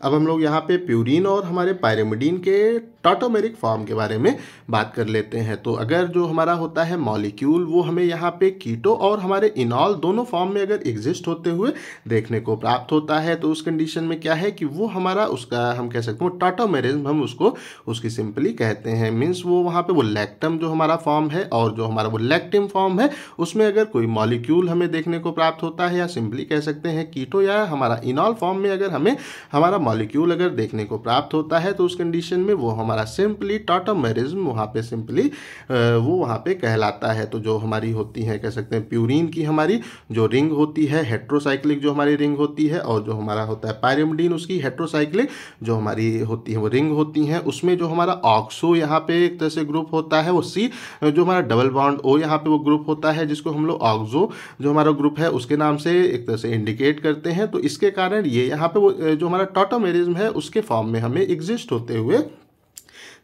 अब हम लोग यहाँ पे प्यूरिन और हमारे पायरेमिडीन के टाटोमेरिक फॉर्म के बारे में बात कर लेते हैं तो अगर जो हमारा होता है मॉलिक्यूल वो हमें यहाँ पे कीटो और हमारे इनॉल दोनों फॉर्म में अगर एग्जिस्ट होते हुए देखने को प्राप्त होता है तो उस कंडीशन में क्या है कि वो हमारा उसका हम कह सकते हैं टाटोमेरिज्म हम उसको उसकी सिंपली कहते हैं मीन्स वो वहाँ पर वो लैक्टम जो हमारा फॉर्म है और जो हमारा वो लैक्टिम फॉर्म है उसमें अगर कोई मॉलिक्यूल हमें देखने को प्राप्त होता है या सिंपली कह सकते हैं कीटो या हमारा इनॉल फॉर्म में अगर हमें हमारा मॉलिक्यूल अगर देखने को प्राप्त होता है तो उस कंडीशन में वो हमारा सिंपली टॉटोमेरिज्म वहाँ पे सिंपली वो वहाँ पे कहलाता है तो जो हमारी होती है कह सकते हैं प्यूरिन की हमारी जो रिंग होती है हेट्रोसाइक्लिक जो हमारी रिंग होती है और जो हमारा होता है पायरमडीन उसकी हेट्रोसाइक्लिक जो हमारी होती है वो रिंग होती हैं उसमें जो हमारा ऑक्सो यहाँ पे एक तरह से ग्रुप होता है वो सी जो हमारा डबल बाउंड ओ यहाँ पे वो ग्रुप होता है जिसको हम लोग ऑक्सो जो हमारा ग्रुप है उसके नाम से एक तरह से इंडिकेट करते हैं तो इसके कारण ये यहाँ पे वो जो हमारा टॉटम मेरिज्म है उसके फॉर्म में हमें एग्जिस्ट होते हुए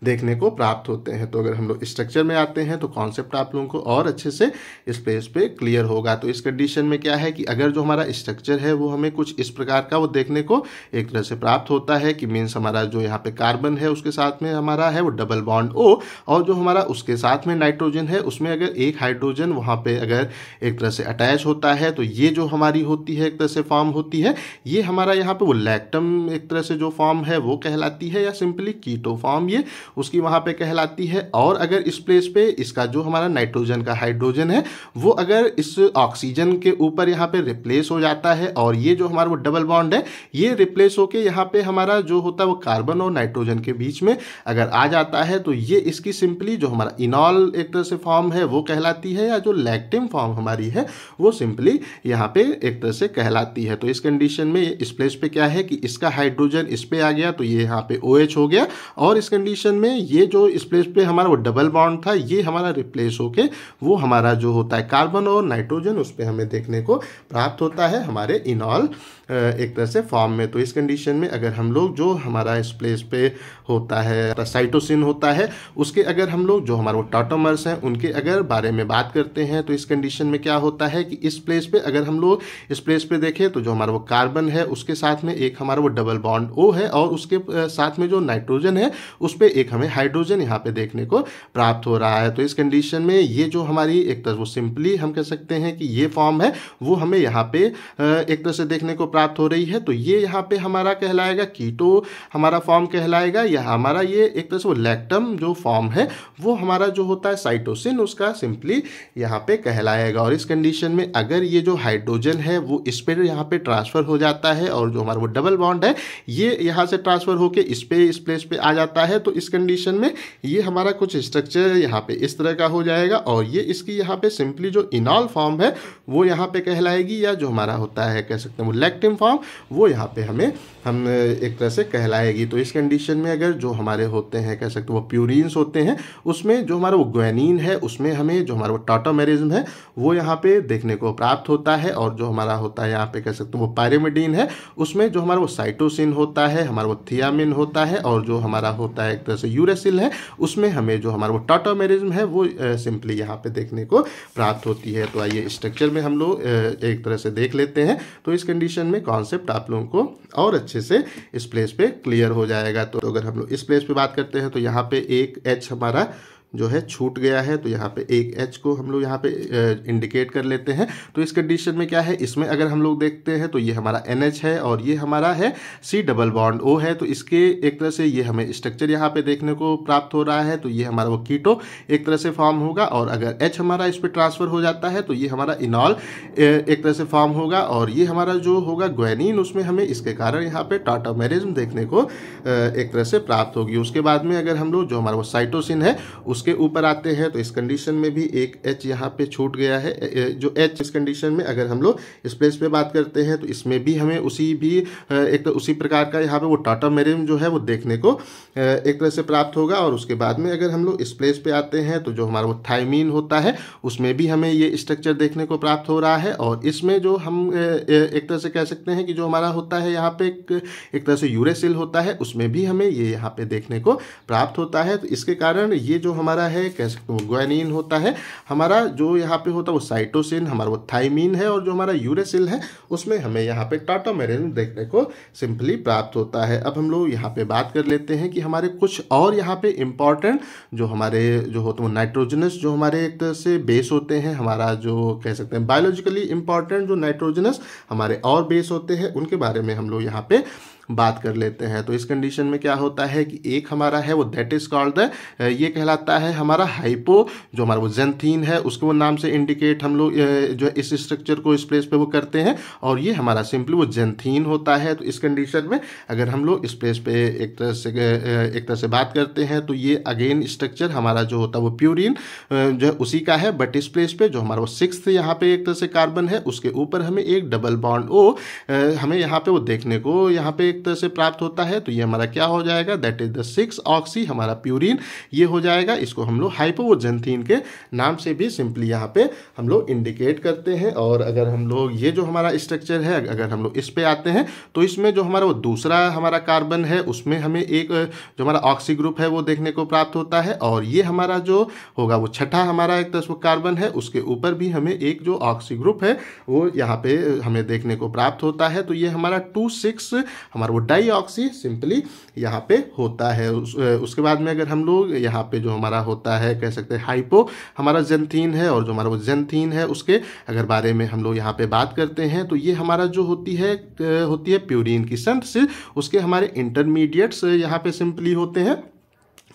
देखने को प्राप्त होते हैं तो अगर हम लोग स्ट्रक्चर में आते हैं तो कॉन्सेप्ट आप लोगों को और अच्छे से इस पेज पे क्लियर होगा तो इस कंडीशन में क्या है कि अगर जो हमारा स्ट्रक्चर है वो हमें कुछ इस प्रकार का वो देखने को एक तरह से प्राप्त होता है कि मीन्स हमारा जो यहाँ पे कार्बन है उसके साथ में हमारा है वो डबल बॉन्ड ओ और जो हमारा उसके साथ में नाइट्रोजन है उसमें अगर एक हाइड्रोजन वहाँ पे अगर एक तरह से अटैच होता है तो ये जो हमारी होती है एक तरह से फॉर्म होती है ये हमारा यहाँ पे वो लैक्टम एक तरह से जो फॉर्म है वो कहलाती है या सिंपली कीटो फॉर्म ये उसकी वहाँ पे कहलाती है और अगर इस प्लेस पे इसका जो हमारा नाइट्रोजन का हाइड्रोजन है वो अगर इस ऑक्सीजन के ऊपर यहाँ पे रिप्लेस हो जाता है और ये जो हमारा वो डबल बॉन्ड है ये रिप्लेस होकर यहाँ पे हमारा जो होता है वो कार्बन और नाइट्रोजन के बीच में अगर आ जाता है तो ये इसकी सिंपली जो हमारा इनॉल एक तरह से फॉर्म है वो कहलाती है या जो लैक्टिम फॉर्म हमारी है वो सिंपली यहाँ पे एक तरह से कहलाती है तो इस कंडीशन में इस प्लेस पे क्या है कि इसका हाइड्रोजन इस पे आ गया तो ये यहाँ पे ओ OH हो गया और इस कंडीशन में में ये जो इस प्लेस पे हमारा वो डबल बॉन्ड था ये हमारा रिप्लेस होके वो हमारा जो होता है कार्बन और नाइट्रोजन उस पर हमें देखने को प्राप्त होता है हमारे इनॉल एक तरह से फॉर्म में तो इस कंडीशन में अगर हम लोग जो हमारा इस प्लेस पे होता है साइटोसिन होता है उसके अगर हम लोग जो हमारे वो टाटोमर्स हैं उनके अगर बारे में बात करते हैं तो इस कंडीशन में क्या होता है कि इस प्लेस पे अगर हम लोग इस प्लेस पे देखें तो जो हमारा वो कार्बन है उसके साथ में एक हमारा वो डबल बॉन्ड ओ है और उसके साथ में जो नाइट्रोजन है उस पर एक हमें हाइड्रोजन यहाँ पे देखने को प्राप्त हो रहा है तो इस कंडीशन में ये जो हमारी एक तरह वो सिंपली हम कह सकते हैं कि ये फॉर्म है वो हमें यहाँ पे एक तरह से देखने को प्राप्त प्राप्त हो रही है तो ये यहाँ पे हमारा कहलाएगा कीटो हमारा फॉर्म कहलाएगा या हमारा ये एक तरह से वो लैक्टम जो फॉर्म है वो हमारा जो होता है साइटोसिन उसका सिंपली यहाँ पे कहलाएगा और इस कंडीशन में अगर ये जो हाइड्रोजन है वो इस पर यहाँ पे ट्रांसफ़र हो जाता है और जो हमारा वो डबल बॉन्ड है ये यहाँ से ट्रांसफ़र होकर इस पर इस प्लेस पर आ जाता है तो इस कंडीशन में ये हमारा कुछ स्ट्रक्चर यहाँ पे इस तरह का हो जाएगा और ये इसकी यहाँ पे सिंपली जो इनॉल फॉर्म है वो यहाँ पे कहलाएगी या जो हमारा होता है कह सकते हैं वो लैक्टिव एक्टिव फॉर्म वो यहाँ पे हमें हम एक तरह से कहलाएगी तो इस कंडीशन में अगर जो हमारे होते हैं कह सकते वो प्यूरिन्स होते हैं उसमें जो हमारा वो ग्वेनिन है उसमें हमें जो हमारा वो टाटोमेरिज्म है वो यहाँ पे देखने को प्राप्त होता है और जो हमारा होता है यहाँ पे कह सकते वो पायरेमिडीन है उसमें जो हमारा वो साइटोसिन होता है हमारा वो थियामिन होता है और जो हमारा होता है एक तरह से यूरेसिल है उसमें हमें जो हमारा वो टाटोमेरिज्म है वो सिंपली यहाँ पर देखने को प्राप्त होती है तो आइए स्ट्रक्चर में हम लोग एक तरह से देख लेते हैं तो इस कंडीशन में में कॉन्सेप्ट आप लोगों को और अच्छे से इस प्लेस पे क्लियर हो जाएगा तो अगर हम लोग इस प्लेस पे बात करते हैं तो यहाँ पे एक एच हमारा जो है छूट गया है तो यहाँ पे एक एच को हम लोग यहाँ पे इंडिकेट कर लेते हैं तो इस कंडीशन में क्या है इसमें अगर हम लोग देखते हैं तो ये हमारा एन है और ये हमारा है सी डबल बॉन्ड ओ है तो इसके एक तरह से ये हमें स्ट्रक्चर यहाँ पे देखने को प्राप्त हो रहा है तो ये हमारा वो कीटो एक तरह से फॉर्म होगा और अगर एच हमारा इस पर ट्रांसफर हो जाता है तो ये हमारा इनॉल एक तरह से फॉर्म होगा और ये हमारा जो होगा ग्वेनिन उसमें हमें इसके कारण यहाँ पर टाटा मैरिज देखने को एक तरह से प्राप्त होगी उसके बाद में अगर हम लोग जो हमारा वो साइटोसिन है उस उसके ऊपर आते हैं तो इस कंडीशन में भी एक एच यहाँ पे छूट गया है जो एच इस कंडीशन में अगर हम लोग इस प्लेस पे बात करते हैं तो इसमें भी हमें उसी भी एक तो उसी प्रकार का यहाँ पे वो टाटा मेरिम जो है वो देखने को एक तरह से प्राप्त होगा और उसके बाद में अगर हम लोग इस प्लेस पे आते हैं तो जो हमारा वो थाइमीन होता है उसमें भी हमें ये स्ट्रक्चर देखने को प्राप्त हो रहा है और इसमें जो हम एक तरह से कह सकते हैं कि जो हमारा होता है यहाँ पे एक, तरह से यूरेसिल होता है उसमें भी हमें ये यहाँ पे देखने को प्राप्त होता है तो इसके कारण ये जो हमारा हमारा है कैसनोग्वानिन होता है हमारा जो यहाँ पे होता है वो साइटोसिन हमारा वो थाइमिन है और जो हमारा यूरेसिल है उसमें हमें यहाँ पे टाटोमेरिन देखने को सिंपली प्राप्त होता है अब हम लोग यहाँ पे बात कर लेते हैं कि हमारे कुछ और यहाँ पे इम्पॉर्टेंट जो हमारे जो होते हैं नाइट्रोजनस जो हमारे एक तरह से बेस होते हैं हमारा जो कह सकते हैं बायोलॉजिकली इम्पॉर्टेंट जो नाइट्रोजनस हमारे और बेस होते हैं उनके बारे में हम लोग यहाँ पे बात कर लेते हैं तो इस कंडीशन में क्या होता है कि एक हमारा है वो दैट इज कॉल्ड द ये कहलाता है हमारा हाइपो जो हमारा वो जेंथीन है उसको नाम से इंडिकेट हम लोग जो इस स्ट्रक्चर को इस प्लेस पे वो करते हैं और ये हमारा सिंपली वो जेंथीन होता है तो इस कंडीशन में अगर हम लोग इस प्लेस पे एक तरह से एक तरह से बात करते हैं तो ये अगेन स्ट्रक्चर हमारा जो होता है वो प्यूरिन जो है उसी का है बट इस प्लेस पे जो हमारा वो सिक्स यहाँ पे एक तरह से कार्बन है उसके ऊपर हमें एक डबल बॉन्ड ओ हमें यहाँ पे वो देखने को यहाँ पे संयुक्त से प्राप्त होता है तो ये हमारा क्या हो जाएगा that is the six oxy हमारा प्यूरिन ये हो जाएगा इसको हम लोग हाइपोजेंथीन के नाम से भी सिंपली यहाँ पे हम लोग इंडिकेट करते हैं और अगर हम लोग ये जो हमारा स्ट्रक्चर है अगर हम लोग इस पर आते हैं तो इसमें जो हमारा वो दूसरा हमारा कार्बन है उसमें हमें एक जो हमारा ऑक्सी ग्रुप है वो देखने को प्राप्त होता है और ये हमारा जो होगा वो छठा हमारा एक तस्व कार्बन है उसके ऊपर भी हमें एक जो ऑक्सी ग्रुप है वो यहाँ पे हमें देखने को प्राप्त होता है तो ये हमारा टू सिक्स हमारा वो डाईऑक्सी सिंपली यहाँ पे होता है उस, उसके बाद में अगर हम लोग यहाँ पे जो हमारा होता है कह सकते हैं हाइपो हमारा जेंथीन है और जो हमारा वो जेंथीन है उसके अगर बारे में हम लोग यहाँ पे बात करते हैं तो ये हमारा जो होती है होती है प्यूरिन की संत उसके हमारे इंटरमीडिएट्स यहाँ पे सिंपली होते हैं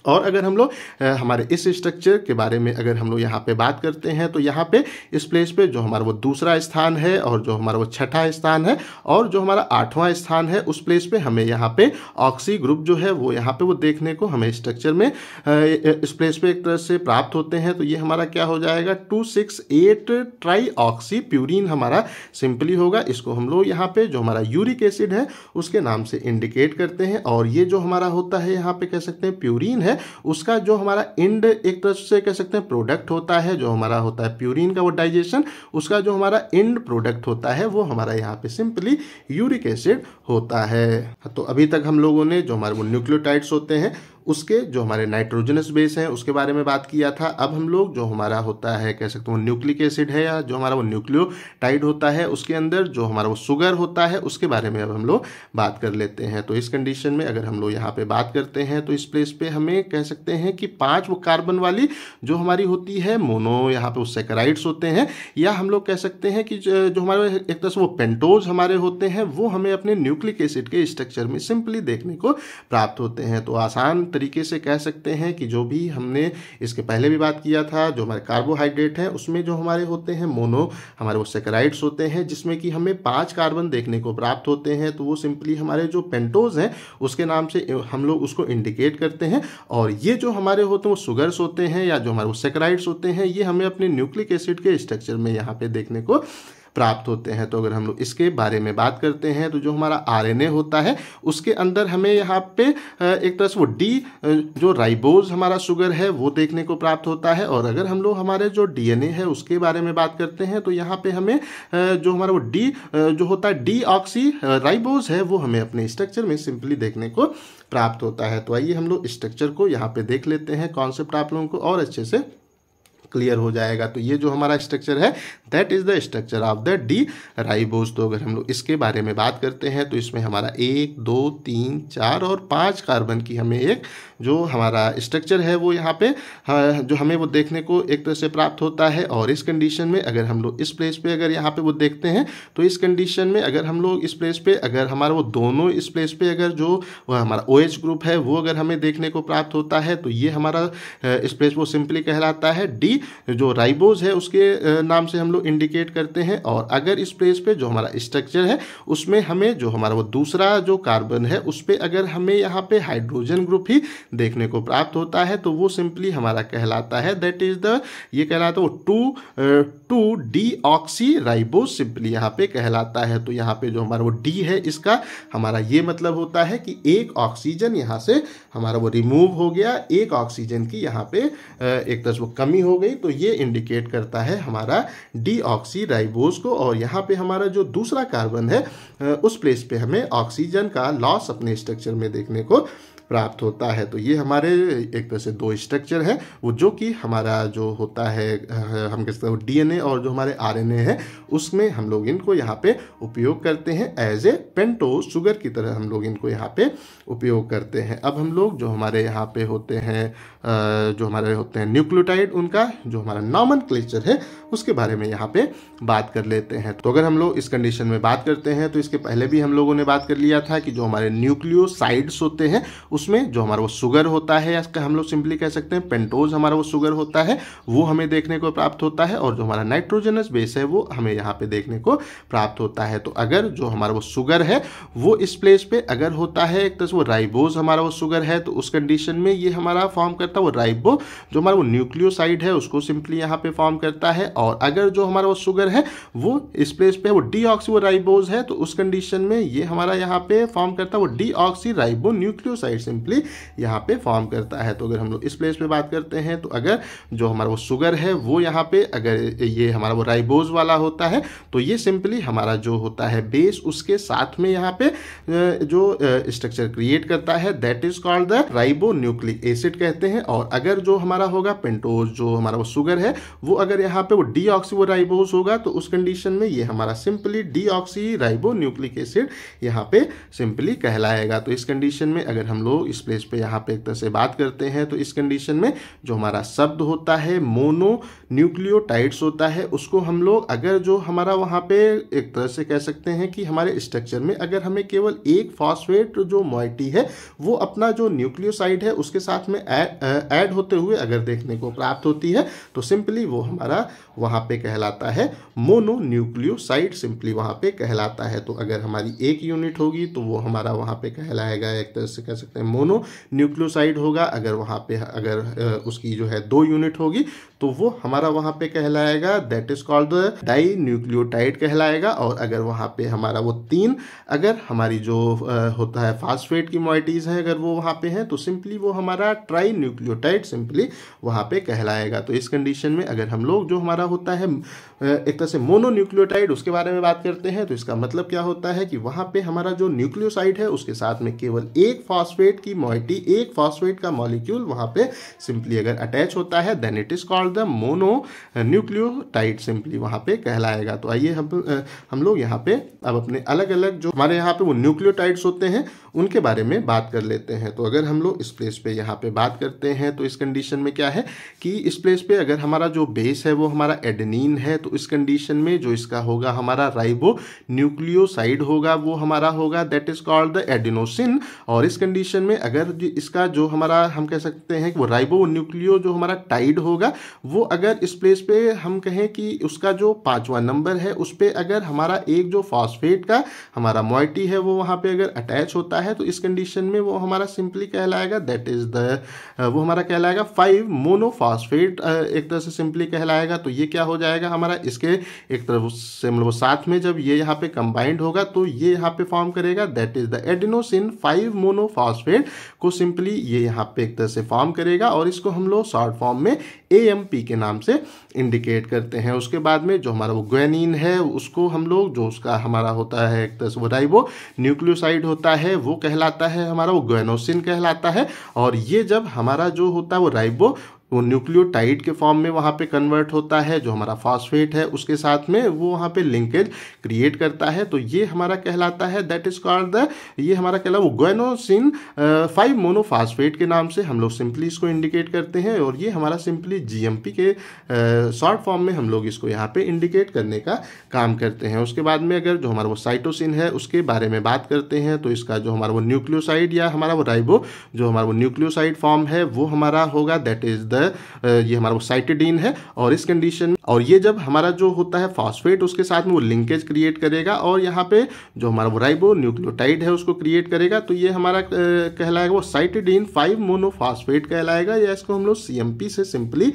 और अगर हम लोग हमारे इस स्ट्रक्चर के बारे में अगर हम लोग यहाँ पे बात करते हैं तो यहाँ पे इस प्लेस पे जो हमारा वो दूसरा स्थान है और जो हमारा वो छठा स्थान है और जो हमारा आठवां स्थान है उस प्लेस पे हमें यहाँ पे ऑक्सी ग्रुप जो है वो यहाँ पे वो देखने को हमें स्ट्रक्चर में इस प्लेस पे एक तरह से प्राप्त होते हैं तो ये हमारा क्या हो जाएगा two six eight trioxy purine हमारा सिंपली होगा इसको हम लोग यहाँ पे जो हमारा यूरिक एसिड है उसके नाम से इंडिकेट करते हैं और ये जो हमारा होता है यहाँ पे कह सकते हैं प्यूरिन है है उसका जो हमारा एंड एक तरह से कह सकते हैं प्रोडक्ट होता है जो हमारा होता है प्यूरिन का वो डाइजेशन उसका जो हमारा एंड प्रोडक्ट होता है वो हमारा यहाँ पे सिंपली यूरिक एसिड होता है हाँ, तो अभी तक हम लोगों ने जो हमारे वो न्यूक्लियोटाइड्स होते हैं उसके जो हमारे नाइट्रोजनस बेस हैं उसके बारे में बात किया था अब हम लोग जो हमारा होता है कह सकते हैं वो न्यूक्लिक एसिड है या जो हमारा वो न्यूक्लियोटाइड होता है उसके अंदर जो हमारा वो शुगर होता है उसके बारे में अब हम लोग बात कर लेते हैं तो इस कंडीशन में अगर हम लोग यहाँ पर बात करते हैं तो इस प्लेस पर हमें कह सकते हैं कि पाँच वो कार्बन वाली जो हमारी होती है मोनो यहाँ पर वो सेकराइड्स होते हैं या हम लोग कह सकते हैं कि जो हमारे एक तरह से वो पेंटोज हमारे होते हैं वो हमें अपने न्यूक्लिक एसिड के स्ट्रक्चर में सिंपली देखने को प्राप्त होते हैं तो आसान तरीके से कह सकते हैं कि जो भी हमने इसके पहले भी बात किया था जो हमारे कार्बोहाइड्रेट हैं उसमें जो हमारे होते हैं मोनो हमारे वो सेकेराइड्स होते हैं जिसमें कि हमें पाँच कार्बन देखने को प्राप्त होते हैं तो वो सिंपली हमारे जो पेंटोज हैं उसके नाम से हम लोग उसको इंडिकेट करते हैं और ये जो हमारे होते हैं वो शुगर्स होते हैं या जो हमारे वो सेक्राइड्स होते हैं ये हमें अपने न्यूक्लिक एसिड के स्ट्रक्चर में यहाँ पे देखने को प्राप्त होते हैं तो अगर हम लोग इसके बारे में बात करते हैं तो जो हमारा आर होता है उसके अंदर हमें यहाँ पे एक तरह से वो डी जो राइबोज हमारा शुगर है वो देखने को प्राप्त होता है और अगर हम लोग हमारे जो डीएनए है उसके बारे में बात करते हैं तो यहाँ पे हमें जो हमारा वो डी जो होता है डी ऑक्सी राइबोज है वो हमें अपने स्ट्रक्चर में सिंपली देखने को प्राप्त होता है तो आइए हम लोग स्ट्रक्चर को यहाँ पे देख लेते हैं कॉन्सेप्ट आप लोगों को और अच्छे से क्लियर हो जाएगा तो ये जो हमारा स्ट्रक्चर है that is the structure of the D ribose तो अगर हम लोग इसके बारे में बात करते हैं तो इसमें हमारा एक दो तीन चार और पाँच कार्बन की हमें एक जो हमारा स्ट्रक्चर है वो यहाँ पे हाँ, जो हमें वो देखने को एक तरह से प्राप्त होता है और इस कंडीशन में अगर हम लोग इस प्लेस पे अगर यहाँ पे वो देखते हैं तो इस कंडीशन में अगर हम लोग इस प्लेस पे अगर हमारा वो दोनों इस प्लेस पे अगर जो हमारा ओ OH ग्रुप है वो अगर हमें देखने को प्राप्त होता है तो ये हमारा इस प्लेस वो सिंपली कहलाता है डी जो राइबोज है उसके नाम से हम लोग इंडिकेट करते हैं और अगर इस प्लेस पे जो हमारा स्ट्रक्चर है उसमें हमें जो हमारा वो दूसरा जो कार्बन है उस पर अगर हमें यहाँ पे हाइड्रोजन ग्रुप ही देखने को प्राप्त होता है तो वो सिंपली हमारा कहलाता है दैट इज द ये कहलाता है वो two two deoxyribose simply यहाँ पे कहलाता है तो यहाँ पे जो हमारा वो डी है इसका हमारा ये मतलब होता है कि एक ऑक्सीजन यहाँ से हमारा वो रिमूव हो गया एक ऑक्सीजन की यहाँ पे एक तरह वो कमी हो गई गई तो ये इंडिकेट करता है हमारा डी ऑक्सी राइबोज को और यहाँ पे हमारा जो दूसरा कार्बन है उस प्लेस पे हमें ऑक्सीजन का लॉस अपने स्ट्रक्चर में देखने को प्राप्त होता है तो ये हमारे एक तरह से दो स्ट्रक्चर हैं वो जो कि हमारा जो होता है हम कह सकते हैं डीएनए और जो हमारे आरएनए है उसमें हम लोग इनको यहाँ पे उपयोग करते हैं एज ए पेंटो शुगर की तरह हम लोग इनको यहाँ पे उपयोग करते हैं अब हम लोग जो हमारे यहाँ पे होते हैं जो हमारे होते हैं न्यूक्लियोटाइड उनका जो हमारा नॉमन है उसके बारे में यहाँ पे बात कर लेते हैं तो अगर हम लोग इस कंडीशन में बात करते हैं तो इसके पहले भी हम लोगों ने बात कर लिया था कि जो हमारे न्यूक्लियोसाइड्स होते हैं उसमें जो हमारा वो शुगर होता है या हम लोग सिंपली कह सकते हैं पेंटोज हमारा वो शुगर होता है वो हमें देखने को प्राप्त होता है और जो हमारा नाइट्रोजनस बेस है वो हमें यहाँ पे देखने को प्राप्त होता है तो अगर जो हमारा वो शुगर है वो इस प्लेस पे अगर होता है एक तरह से वो राइबोज हमारा वो शुगर है तो उस कंडीशन में ये हमारा फॉर्म करता है वो राइबो जो हमारा वो न्यूक्लियोसाइड है उसको सिंपली यहाँ पे फॉर्म करता है और अगर जो हमारा वो शुगर है वो इस प्लेस पे वो डी राइबोज है तो उस कंडीशन में ये हमारा यहाँ पे फॉर्म करता है वो deoxyribonucleoside simply यहाँ पे फॉर्म करता है तो अगर हम लोग इस प्लेस पे बात करते हैं तो अगर जो हमारा वो शुगर है वो यहाँ पे अगर ये हमारा वो राइबोज वाला होता है तो ये सिंपली हमारा जो होता है बेस उसके साथ में यहाँ पे जो स्ट्रक्चर क्रिएट करता है that is called the ribo nucleic acid कहते हैं और अगर जो हमारा होगा पेंटोज जो हमारा वो शुगर है वो अगर यहाँ पे वो डीऑक्सीबो राइबोज होगा तो उस कंडीशन में ये हमारा simply ribo nucleic acid यहाँ पे सिंपली कहलाएगा तो इस कंडीशन में अगर हम लोग इस प्लेस पे यहाँ पे एक तरह से बात करते हैं तो इस कंडीशन में जो हमारा शब्द होता है मोनो न्यूक्लियोटाइड्स होता है उसको हम लोग अगर जो हमारा वहाँ पे एक तरह से कह सकते हैं कि हमारे स्ट्रक्चर में अगर हमें केवल एक फॉस्फेट जो मॉइटी है वो अपना जो न्यूक्लियोसाइड है उसके साथ में ऐड होते हुए अगर देखने को प्राप्त होती है तो सिंपली वो हमारा वहाँ पे कहलाता है मोनो न्यूक्लियोसाइड सिंपली वहाँ पे कहलाता है तो अगर हमारी एक यूनिट होगी तो वो हमारा वहाँ पे कहलाएगा एक तरह से कह सकते हैं मोनो न्यूक्लियोसाइड होगा अगर वहाँ पे अगर उसकी जो है दो यूनिट होगी तो वो हमारा वहां पे कहलाएगा that is called di nucleotide कहलाएगा और अगर वहां पे हमारा वो तीन अगर हमारी जो आ, होता है फास्फेट की मॉइटीज़ है अगर वो वहां पे हैं तो सिंपली वो हमारा ट्राई न्यूक्लियोटाइड सिंपली वहां पे कहलाएगा तो इस कंडीशन में अगर हम लोग जो हमारा होता है एक तरह से मोनोन्यूक्लियोटाइड उसके बारे में बात करते हैं तो इसका मतलब क्या होता है कि वहां पे हमारा जो न्यूक्लियोसाइड है उसके साथ में केवल एक फॉस्फेट की मॉइटी एक फॉस्फेट का मॉलिक्यूल वहां पे सिंपली अगर अटैच होता है then it is called or the mono nucleotide simply वहां पे कहलाएगा तो आइए हम हम लोग यहाँ पे अब अपने अलग अलग जो हमारे यहाँ पे वो न्यूक्लियोटाइड्स होते हैं उनके बारे में बात कर लेते हैं तो अगर हम लोग इस प्लेस पे यहाँ पे बात करते हैं तो इस कंडीशन में क्या है कि इस प्लेस पे अगर हमारा जो बेस है वो हमारा एडनिन है तो इस कंडीशन में जो इसका होगा हमारा राइबो न्यूक्लियोसाइड होगा वो हमारा होगा that is called the adenosine और इस कंडीशन में अगर इसका जो हमारा हम कह सकते हैं कि वो राइबो न्यूक्लियो जो हमारा टाइड होगा वो अगर इस प्लेस पे हम कहें कि उसका जो पाँचवा नंबर है उस पर अगर हमारा एक जो फॉस्फेट का हमारा मोइटी है वो वहाँ पे अगर अटैच होता है तो इस कंडीशन में वो हमारा सिंपली कहलाएगा दैट इज़ द वो हमारा कहलाएगा फाइव मोनोफॉस्फेट एक तरह से सिंपली कहलाएगा तो ये क्या हो जाएगा हमारा इसके एक तरफ से मतलब साथ में जब ये यहाँ पे कंबाइंड होगा तो ये यहाँ पे फॉर्म करेगा that is the adenosine five monophosphate को सिंपली ये यहाँ पे एक तरह से फॉर्म करेगा और इसको हम लोग शॉर्ट फॉर्म में ए के नाम से इंडिकेट करते हैं उसके बाद में जो हमारा वो ग्वेनिन है उसको हम लोग जो उसका हमारा होता है एक तरह से वो राइबो न्यूक्लियोसाइड होता है वो कहलाता है हमारा वो ग्वेनोसिन कहलाता है और ये जब हमारा जो होता है वो राइबो वो न्यूक्लियोटाइड के फॉर्म में वहाँ पे कन्वर्ट होता है जो हमारा फॉस्फेट है उसके साथ में वो वहाँ पे लिंकेज क्रिएट करता है तो ये हमारा कहलाता है दैट इज कॉल्ड द ये हमारा कहला वो गोनोसिन फाइव मोनोफास्फेट के नाम से हम लोग सिंपली इसको इंडिकेट करते हैं और ये हमारा सिंपली जी के शॉर्ट फॉर्म में हम लोग इसको यहाँ पर इंडिकेट करने का काम करते हैं उसके बाद में अगर जो हमारा वो साइटोसिन है उसके बारे में बात करते हैं तो इसका जो हमारा वो न्यूक्लियोसाइड या हमारा वो राइबो जो हमारा वो न्यूक्लियोसाइड फॉर्म है वो हमारा होगा दैट इज द है ये हमारा वो साइटेडीन है और इस कंडीशन और ये जब हमारा जो होता है फॉस्फेट उसके साथ में वो लिंकेज क्रिएट करेगा और यहाँ पे जो हमारा वो राइबो न्यूक्लियोटाइड है उसको क्रिएट करेगा तो ये हमारा कहलाएगा वो साइटेडीन फाइव मोनोफॉस्फेट कहलाएगा या इसको हम लोग सी से सिंपली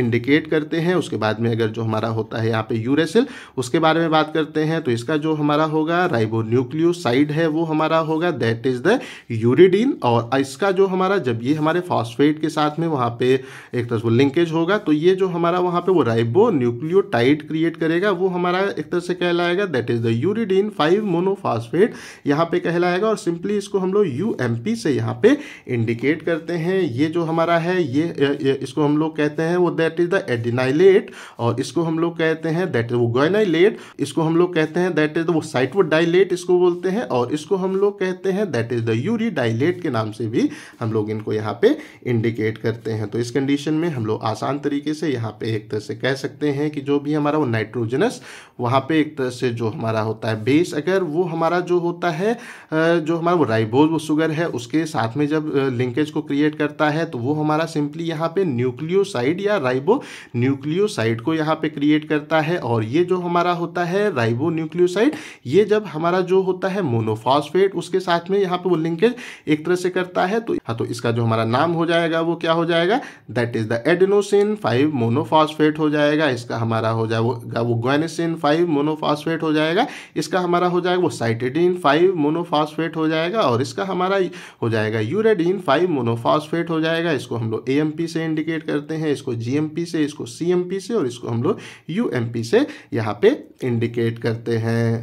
इंडिकेट करते हैं उसके बाद में अगर जो हमारा होता है यहाँ पे यूरेसिल उसके बारे में बात करते हैं तो इसका जो हमारा होगा राइबो न्यूक्लियोसाइड है वो हमारा होगा दैट इज द यूरिडीन और इसका जो हमारा जब ये हमारे फॉस्फेट के साथ में वहाँ पे एक तरह से वो लिंकेज होगा तो ये जो हमारा वहाँ पे वो राइबो न्यूक्लियोटाइड क्रिएट करेगा वो हमारा एक तरह से कहलाएगा that is the uridine five monophosphate यहाँ पे कहलाएगा और सिंपली इसको हम लोग यू से यहाँ पे इंडिकेट करते हैं ये जो हमारा है ये, इसको हम लोग कहते हैं वो दैट इज द एडिनाइलेट और इसको हम लोग कहते हैं दैट इज वो गोनाइलेट इसको हम लोग कहते हैं दैट इज वो साइट डाइलेट इसको बोलते हैं और इसको हम लोग कहते हैं दैट इज द यूरिडाइलेट के नाम से भी हम लोग इनको यहाँ पे इंडिकेट करते हैं तो इस कंडीशन में हम लोग आसान तरीके से यहाँ पे एक तरह से कह सकते हैं कि जो भी हमारा वो नाइट्रोजनस वहाँ पे एक तरह से जो हमारा होता है बेस अगर वो हमारा जो होता है जो हमारा वो राइबोज वो शुगर है उसके साथ में जब लिंकेज को क्रिएट करता है तो वो हमारा सिंपली यहाँ पे न्यूक्लियोसाइड या राइबो न्यूक्लियोसाइड को यहाँ पे क्रिएट करता है और ये जो हमारा होता है राइबो न्यूक्लियोसाइड ये जब हमारा जो होता है मोनोफॉस्फेट उसके साथ में यहाँ पे वो लिंकेज एक तरह से करता है तो हाँ तो इसका जो हमारा नाम हो जाएगा वो क्या हो जाएगा that is the adenosine five monophosphate हो जाएगा इसका हमारा हो जाएगा वो ग्वेनिसिन फाइव मोनोफॉस्फेट हो जाएगा इसका हमारा हो जाएगा वो साइटेडीन फाइव मोनोफॉस्फेट हो जाएगा और इसका हमारा हो जाएगा यूरेडीन फाइव मोनोफॉस्फेट हो जाएगा इसको हम लोग ए से इंडिकेट करते हैं इसको जी से इसको सी से और इसको हम लोग यू से यहाँ पे इंडिकेट करते हैं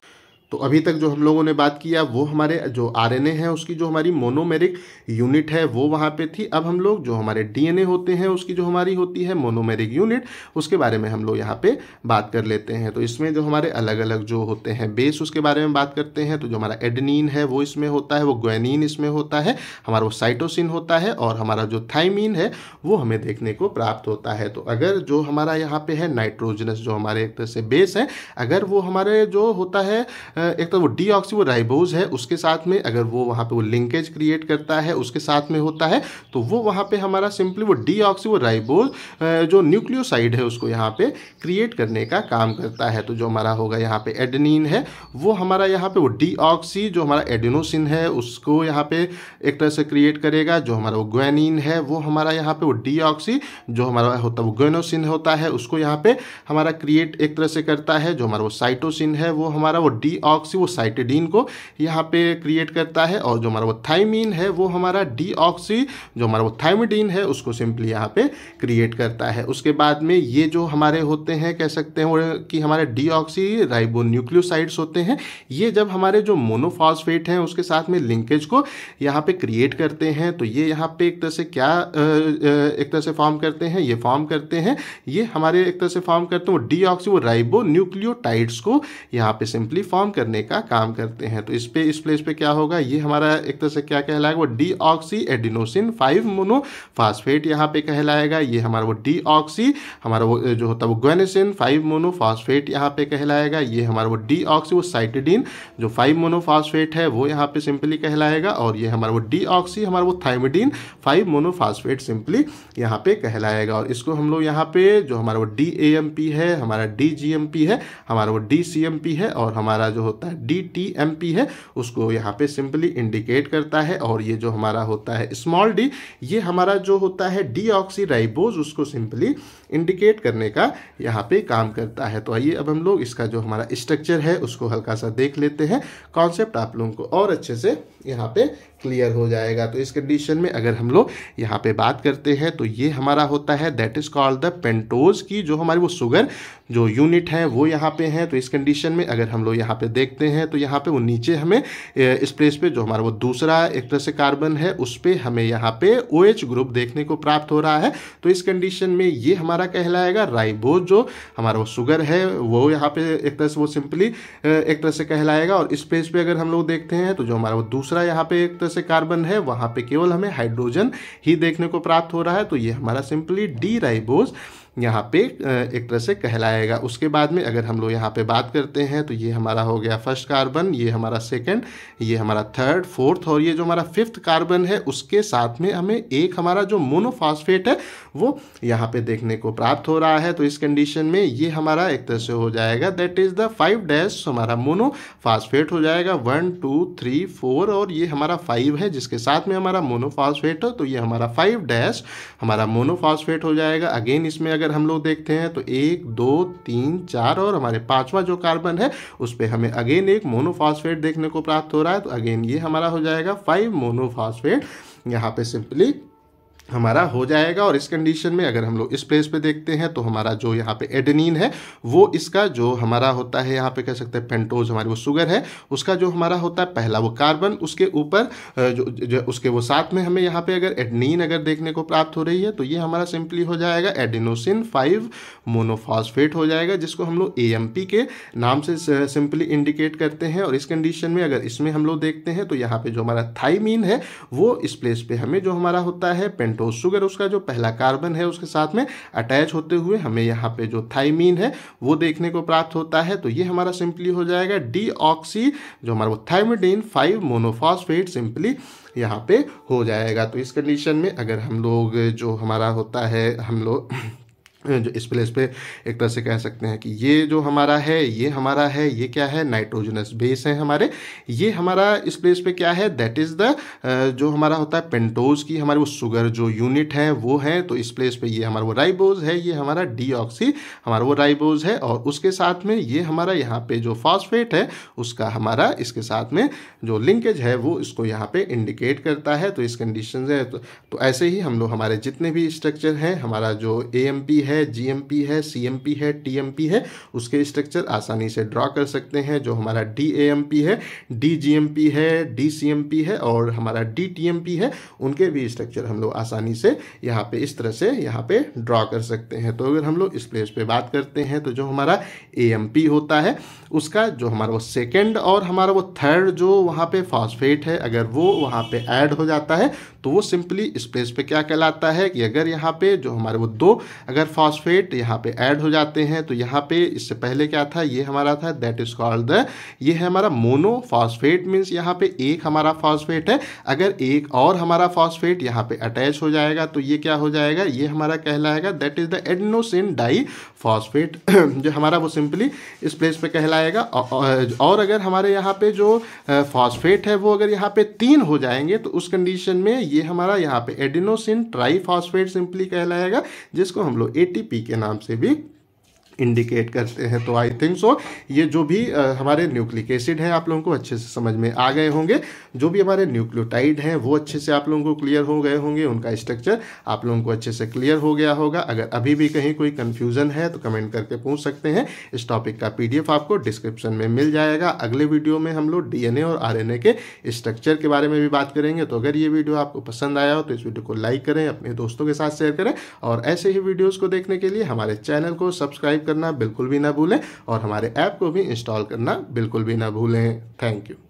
तो अभी तक जो हम लोगों ने बात किया वो हमारे जो आरएनए है उसकी जो हमारी मोनोमेरिक यूनिट है वो वहाँ पे थी अब हम लोग जो हमारे डीएनए होते हैं उसकी जो हमारी होती है मोनोमेरिक यूनिट उसके बारे में हम लोग यहाँ पे बात कर लेते हैं तो इसमें जो हमारे अलग अलग जो होते हैं बेस उसके बारे में बात करते हैं तो जो हमारा एडनिन है वो इसमें होता है वो ग्वेनिन इसमें होता है हमारा वो साइटोसिन होता है और हमारा जो थाइमिन है वो हमें देखने को प्राप्त होता है तो अगर जो हमारा यहाँ पर है नाइट्रोजनस जो हमारे एक तरह से बेस है अगर वो हमारे जो होता है एक तो वो डी वो राइबोज है उसके साथ में अगर वो वहाँ पे वो लिंकेज क्रिएट करता है उसके साथ में होता है तो वो वहाँ पे हमारा सिंपली वो डी वो राइबोज जो न्यूक्लियोसाइड है उसको यहाँ पे क्रिएट करने का काम करता है तो जो हमारा होगा यहाँ पे एडनिन है वो हमारा यहाँ पे वो डी जो हमारा एडिनोसिन है उसको यहाँ पे एक तरह से क्रिएट करेगा जो हमारा वो ग्वेनिन है वो हमारा यहाँ पे वो डी जो हमारा होता है वो ग्वेनोसिन होता है उसको यहाँ पे हमारा क्रिएट एक तरह से करता है जो हमारा वो साइटोसिन है वो हमारा वो डी ऑक्सीवोसाइटिडीन को यहाँ पे क्रिएट करता है और जो हमारा वो थाइमीन है वो हमारा डी ऑक्सी जो हमारा वो थाइमिडीन है उसको सिंपली यहाँ पे क्रिएट करता है उसके बाद में ये जो हमारे होते हैं कह सकते हैं कि हमारे डी ऑक्सी राइबोन्यूक्लियोसाइड्स होते हैं ये जब हमारे जो मोनोफॉसफेट हैं उसके साथ में लिंकेज को यहाँ पे क्रिएट करते हैं तो ये यहाँ पे एक तरह से क्या एक तरह से फॉर्म करते हैं ये फॉर्म करते हैं ये हमारे एक तरह से फॉर्म करते हैं वो डी ऑक्सी वो राइबो न्यूक्लियोटाइड्स को यहाँ पे सिंपली फॉर्म करने का काम करते हैं तो इस पे इस प्लेस पे क्या होगा ये हमारा एक तरह से क्या कहलाएगा वो deoxy adenosine five monophosphate यहाँ पे कहलाएगा ये हमारा वो डी ऑक्सी हमारा वो जो होता है वो ग्वेनेसिन फाइव मोनोफास्फेट यहाँ पे कहलाएगा ये हमारा वो डी ऑक्सी वो साइटिडीन जो फाइव मोनोफास्फेट है वो यहाँ पे सिंपली कहलाएगा और ये हमारा वो डी ऑक्सी हमारा वो थाइमिडीन फाइव मोनोफास्फेट सिंपली यहाँ पे कहलाएगा और इसको हम लोग यहाँ पे जो हमारा वो डी है हमारा डी है हमारा वो डी है और हमारा जो होता है डी टी एम पी है उसको यहाँ पे सिंपली इंडिकेट करता है और ये जो हमारा होता है स्मॉल डी ये हमारा जो होता है डी ऑक्सीराइबोज उसको सिंपली इंडिकेट करने का यहाँ पे काम करता है तो आइए अब हम लोग इसका जो हमारा स्ट्रक्चर है उसको हल्का सा देख लेते हैं कॉन्सेप्ट आप लोगों को और अच्छे से यहाँ पे क्लियर हो जाएगा तो इस कंडीशन में अगर हम लोग यहाँ पे बात करते हैं तो ये हमारा होता है that is called the pentose की जो हमारी वो शुगर जो यूनिट है वो यहाँ पे है तो इस कंडीशन में अगर हम लोग यहाँ पे देखते हैं तो यहाँ पे वो नीचे हमें इस प्लेस पे जो हमारा वो दूसरा एक तरह से कार्बन है उस पर हमें यहाँ पे ओ OH ग्रुप देखने को प्राप्त हो रहा है तो इस कंडीशन में ये हमारा कहलाएगा राइबोज जो हमारा वो शुगर है वो यहाँ पे एक तरह से वो सिंपली एक तरह से कहलाएगा और इस प्लेस पर अगर हम लोग देखते हैं तो जो हमारा वो दूसरा यहाँ पे एक तरह से कार्बन है वहां पे केवल हमें हाइड्रोजन ही देखने को प्राप्त हो रहा है तो ये हमारा सिंपली डी राइबोज यहाँ पे एक तरह से कहलाएगा उसके बाद में अगर हम लोग यहाँ पे बात करते हैं तो ये हमारा हो गया फर्स्ट कार्बन ये हमारा सेकंड ये हमारा थर्ड फोर्थ और ये जो हमारा फिफ्थ कार्बन है उसके साथ में हमें एक हमारा जो मोनोफास्फेट है वो यहाँ पे देखने को प्राप्त हो रहा है तो इस कंडीशन में ये हमारा एक तरह से हो जाएगा that is the five dash हमारा मोनोफास्फेट हो जाएगा वन टू थ्री फोर और ये हमारा फाइव है जिसके साथ में हमारा मोनोफास्फेट हो तो ये हमारा फाइव डैश हमारा मोनोफास्फेट हो जाएगा अगेन इसमें अगर अगर हम लोग देखते हैं तो एक दो तीन चार और हमारे पांचवा जो कार्बन है उस पर हमें अगेन एक मोनोफॉस्फेट देखने को प्राप्त हो रहा है तो अगेन ये हमारा हो जाएगा फाइव मोनोफॉस्फेट यहाँ पे सिंपली हमारा हो जाएगा और इस कंडीशन में अगर हम लोग इस प्लेस पे देखते हैं तो हमारा जो यहाँ पे एडनिन है वो इसका जो हमारा होता है यहाँ पे कह सकते हैं पेंटोज हमारी वो शुगर है उसका जो हमारा होता है पहला वो कार्बन उसके ऊपर जो, जो उसके वो साथ में हमें यहाँ पे अगर एडनिन अगर देखने को प्राप्त हो रही है तो ये हमारा सिंपली हो जाएगा एडिनोसिन फाइव मोनोफॉस्फेट हो जाएगा जिसको हम लोग ए के नाम से सिंपली इंडिकेट करते हैं और इस कंडीशन में अगर इसमें हम लोग देखते हैं तो यहाँ पर जो हमारा थाइमीन है वो इस प्लेस पर हमें जो हमारा होता है पेंट पेंटोज शुगर उसका जो पहला कार्बन है उसके साथ में अटैच होते हुए हमें यहाँ पे जो थाइमीन है वो देखने को प्राप्त होता है तो ये हमारा सिंपली हो जाएगा डी ऑक्सी जो हमारा वो थाइमिडीन फाइव मोनोफॉस्फेट सिंपली यहाँ पे हो जाएगा तो इस कंडीशन में अगर हम लोग जो हमारा होता है हम लोग जो इस प्लेस पे एक तरह से कह सकते हैं कि ये जो हमारा है ये हमारा है ये क्या है नाइट्रोजनस बेस है हमारे ये हमारा इस प्लेस पे क्या है दैट इज़ द जो हमारा होता है पेंटोज की हमारे वो शुगर जो यूनिट है वो है तो इस प्लेस पे ये हमारा वो राइबोज है ये हमारा ऑक्सी हमारा वो राइबोज है और उसके साथ में ये हमारा यहाँ पे जो फॉस्फेट है उसका हमारा इसके साथ में जो लिंकेज है वो इसको यहाँ पे इंडिकेट करता है तो इस कंडीशन है तो, तो ऐसे ही हम लोग हमारे जितने भी स्ट्रक्चर हैं हमारा जो ए है है जीएमपी है सी है टी है उसके स्ट्रक्चर आसानी से ड्रॉ कर सकते हैं जो हमारा डी है डीजीएमपी है डीसीएमपी है और हमारा डीटीएमपी है उनके भी स्ट्रक्चर हम लोग आसानी से यहाँ पे इस तरह से यहाँ पे ड्रॉ कर सकते हैं तो अगर हम लोग इस प्लेस पे बात करते हैं तो जो हमारा ए होता है उसका जो हमारा वो सेकेंड और हमारा वो थर्ड जो वहाँ पे फॉस्फेट है अगर वो वहाँ पे ऐड हो जाता है तो वो सिंपली इस प्लेस पे क्या कहलाता है कि अगर यहाँ पे जो हमारे वो दो अगर फॉस्फेट यहाँ पे ऐड हो जाते हैं तो यहाँ पे इससे पहले क्या था ये हमारा था दैट इज कॉल्ड द ये है हमारा फास्फेट मीन्स यहाँ पे एक हमारा फॉस्फेट है अगर एक और हमारा फॉस्फेट यहाँ पे अटैच हो जाएगा तो ये क्या हो जाएगा ये हमारा कहलाएगा that is the adenosine diphosphate जो हमारा वो सिंपली इस प्लेस पर कहलाएगा आएगा और अगर हमारे यहाँ पे जो फॉस्फेट है वो अगर यहाँ पे तीन हो जाएंगे तो उस कंडीशन में ये हमारा यहाँ पे एडिनोसिन फॉस्फेट सिंपली कहलाएगा जिसको हम लोग ए के नाम से भी इंडिकेट करते हैं तो आई थिंक सो ये जो भी आ, हमारे न्यूक्लिक एसिड हैं आप लोगों को अच्छे से समझ में आ गए होंगे जो भी हमारे न्यूक्लियोटाइड हैं वो अच्छे से आप लोगों को क्लियर हो गए होंगे उनका स्ट्रक्चर आप लोगों को अच्छे से क्लियर हो गया होगा अगर अभी भी कहीं कोई कन्फ्यूजन है तो कमेंट करके पूछ सकते हैं इस टॉपिक का पी आपको डिस्क्रिप्शन में मिल जाएगा अगले वीडियो में हम लोग डी और आर के स्ट्रक्चर के बारे में भी बात करेंगे तो अगर ये वीडियो आपको पसंद आया हो तो इस वीडियो को लाइक करें अपने दोस्तों के साथ शेयर करें और ऐसे ही वीडियोज़ को देखने के लिए हमारे चैनल को सब्सक्राइब करना बिल्कुल भी ना भूलें और हमारे ऐप को भी इंस्टॉल करना बिल्कुल भी ना भूलें थैंक यू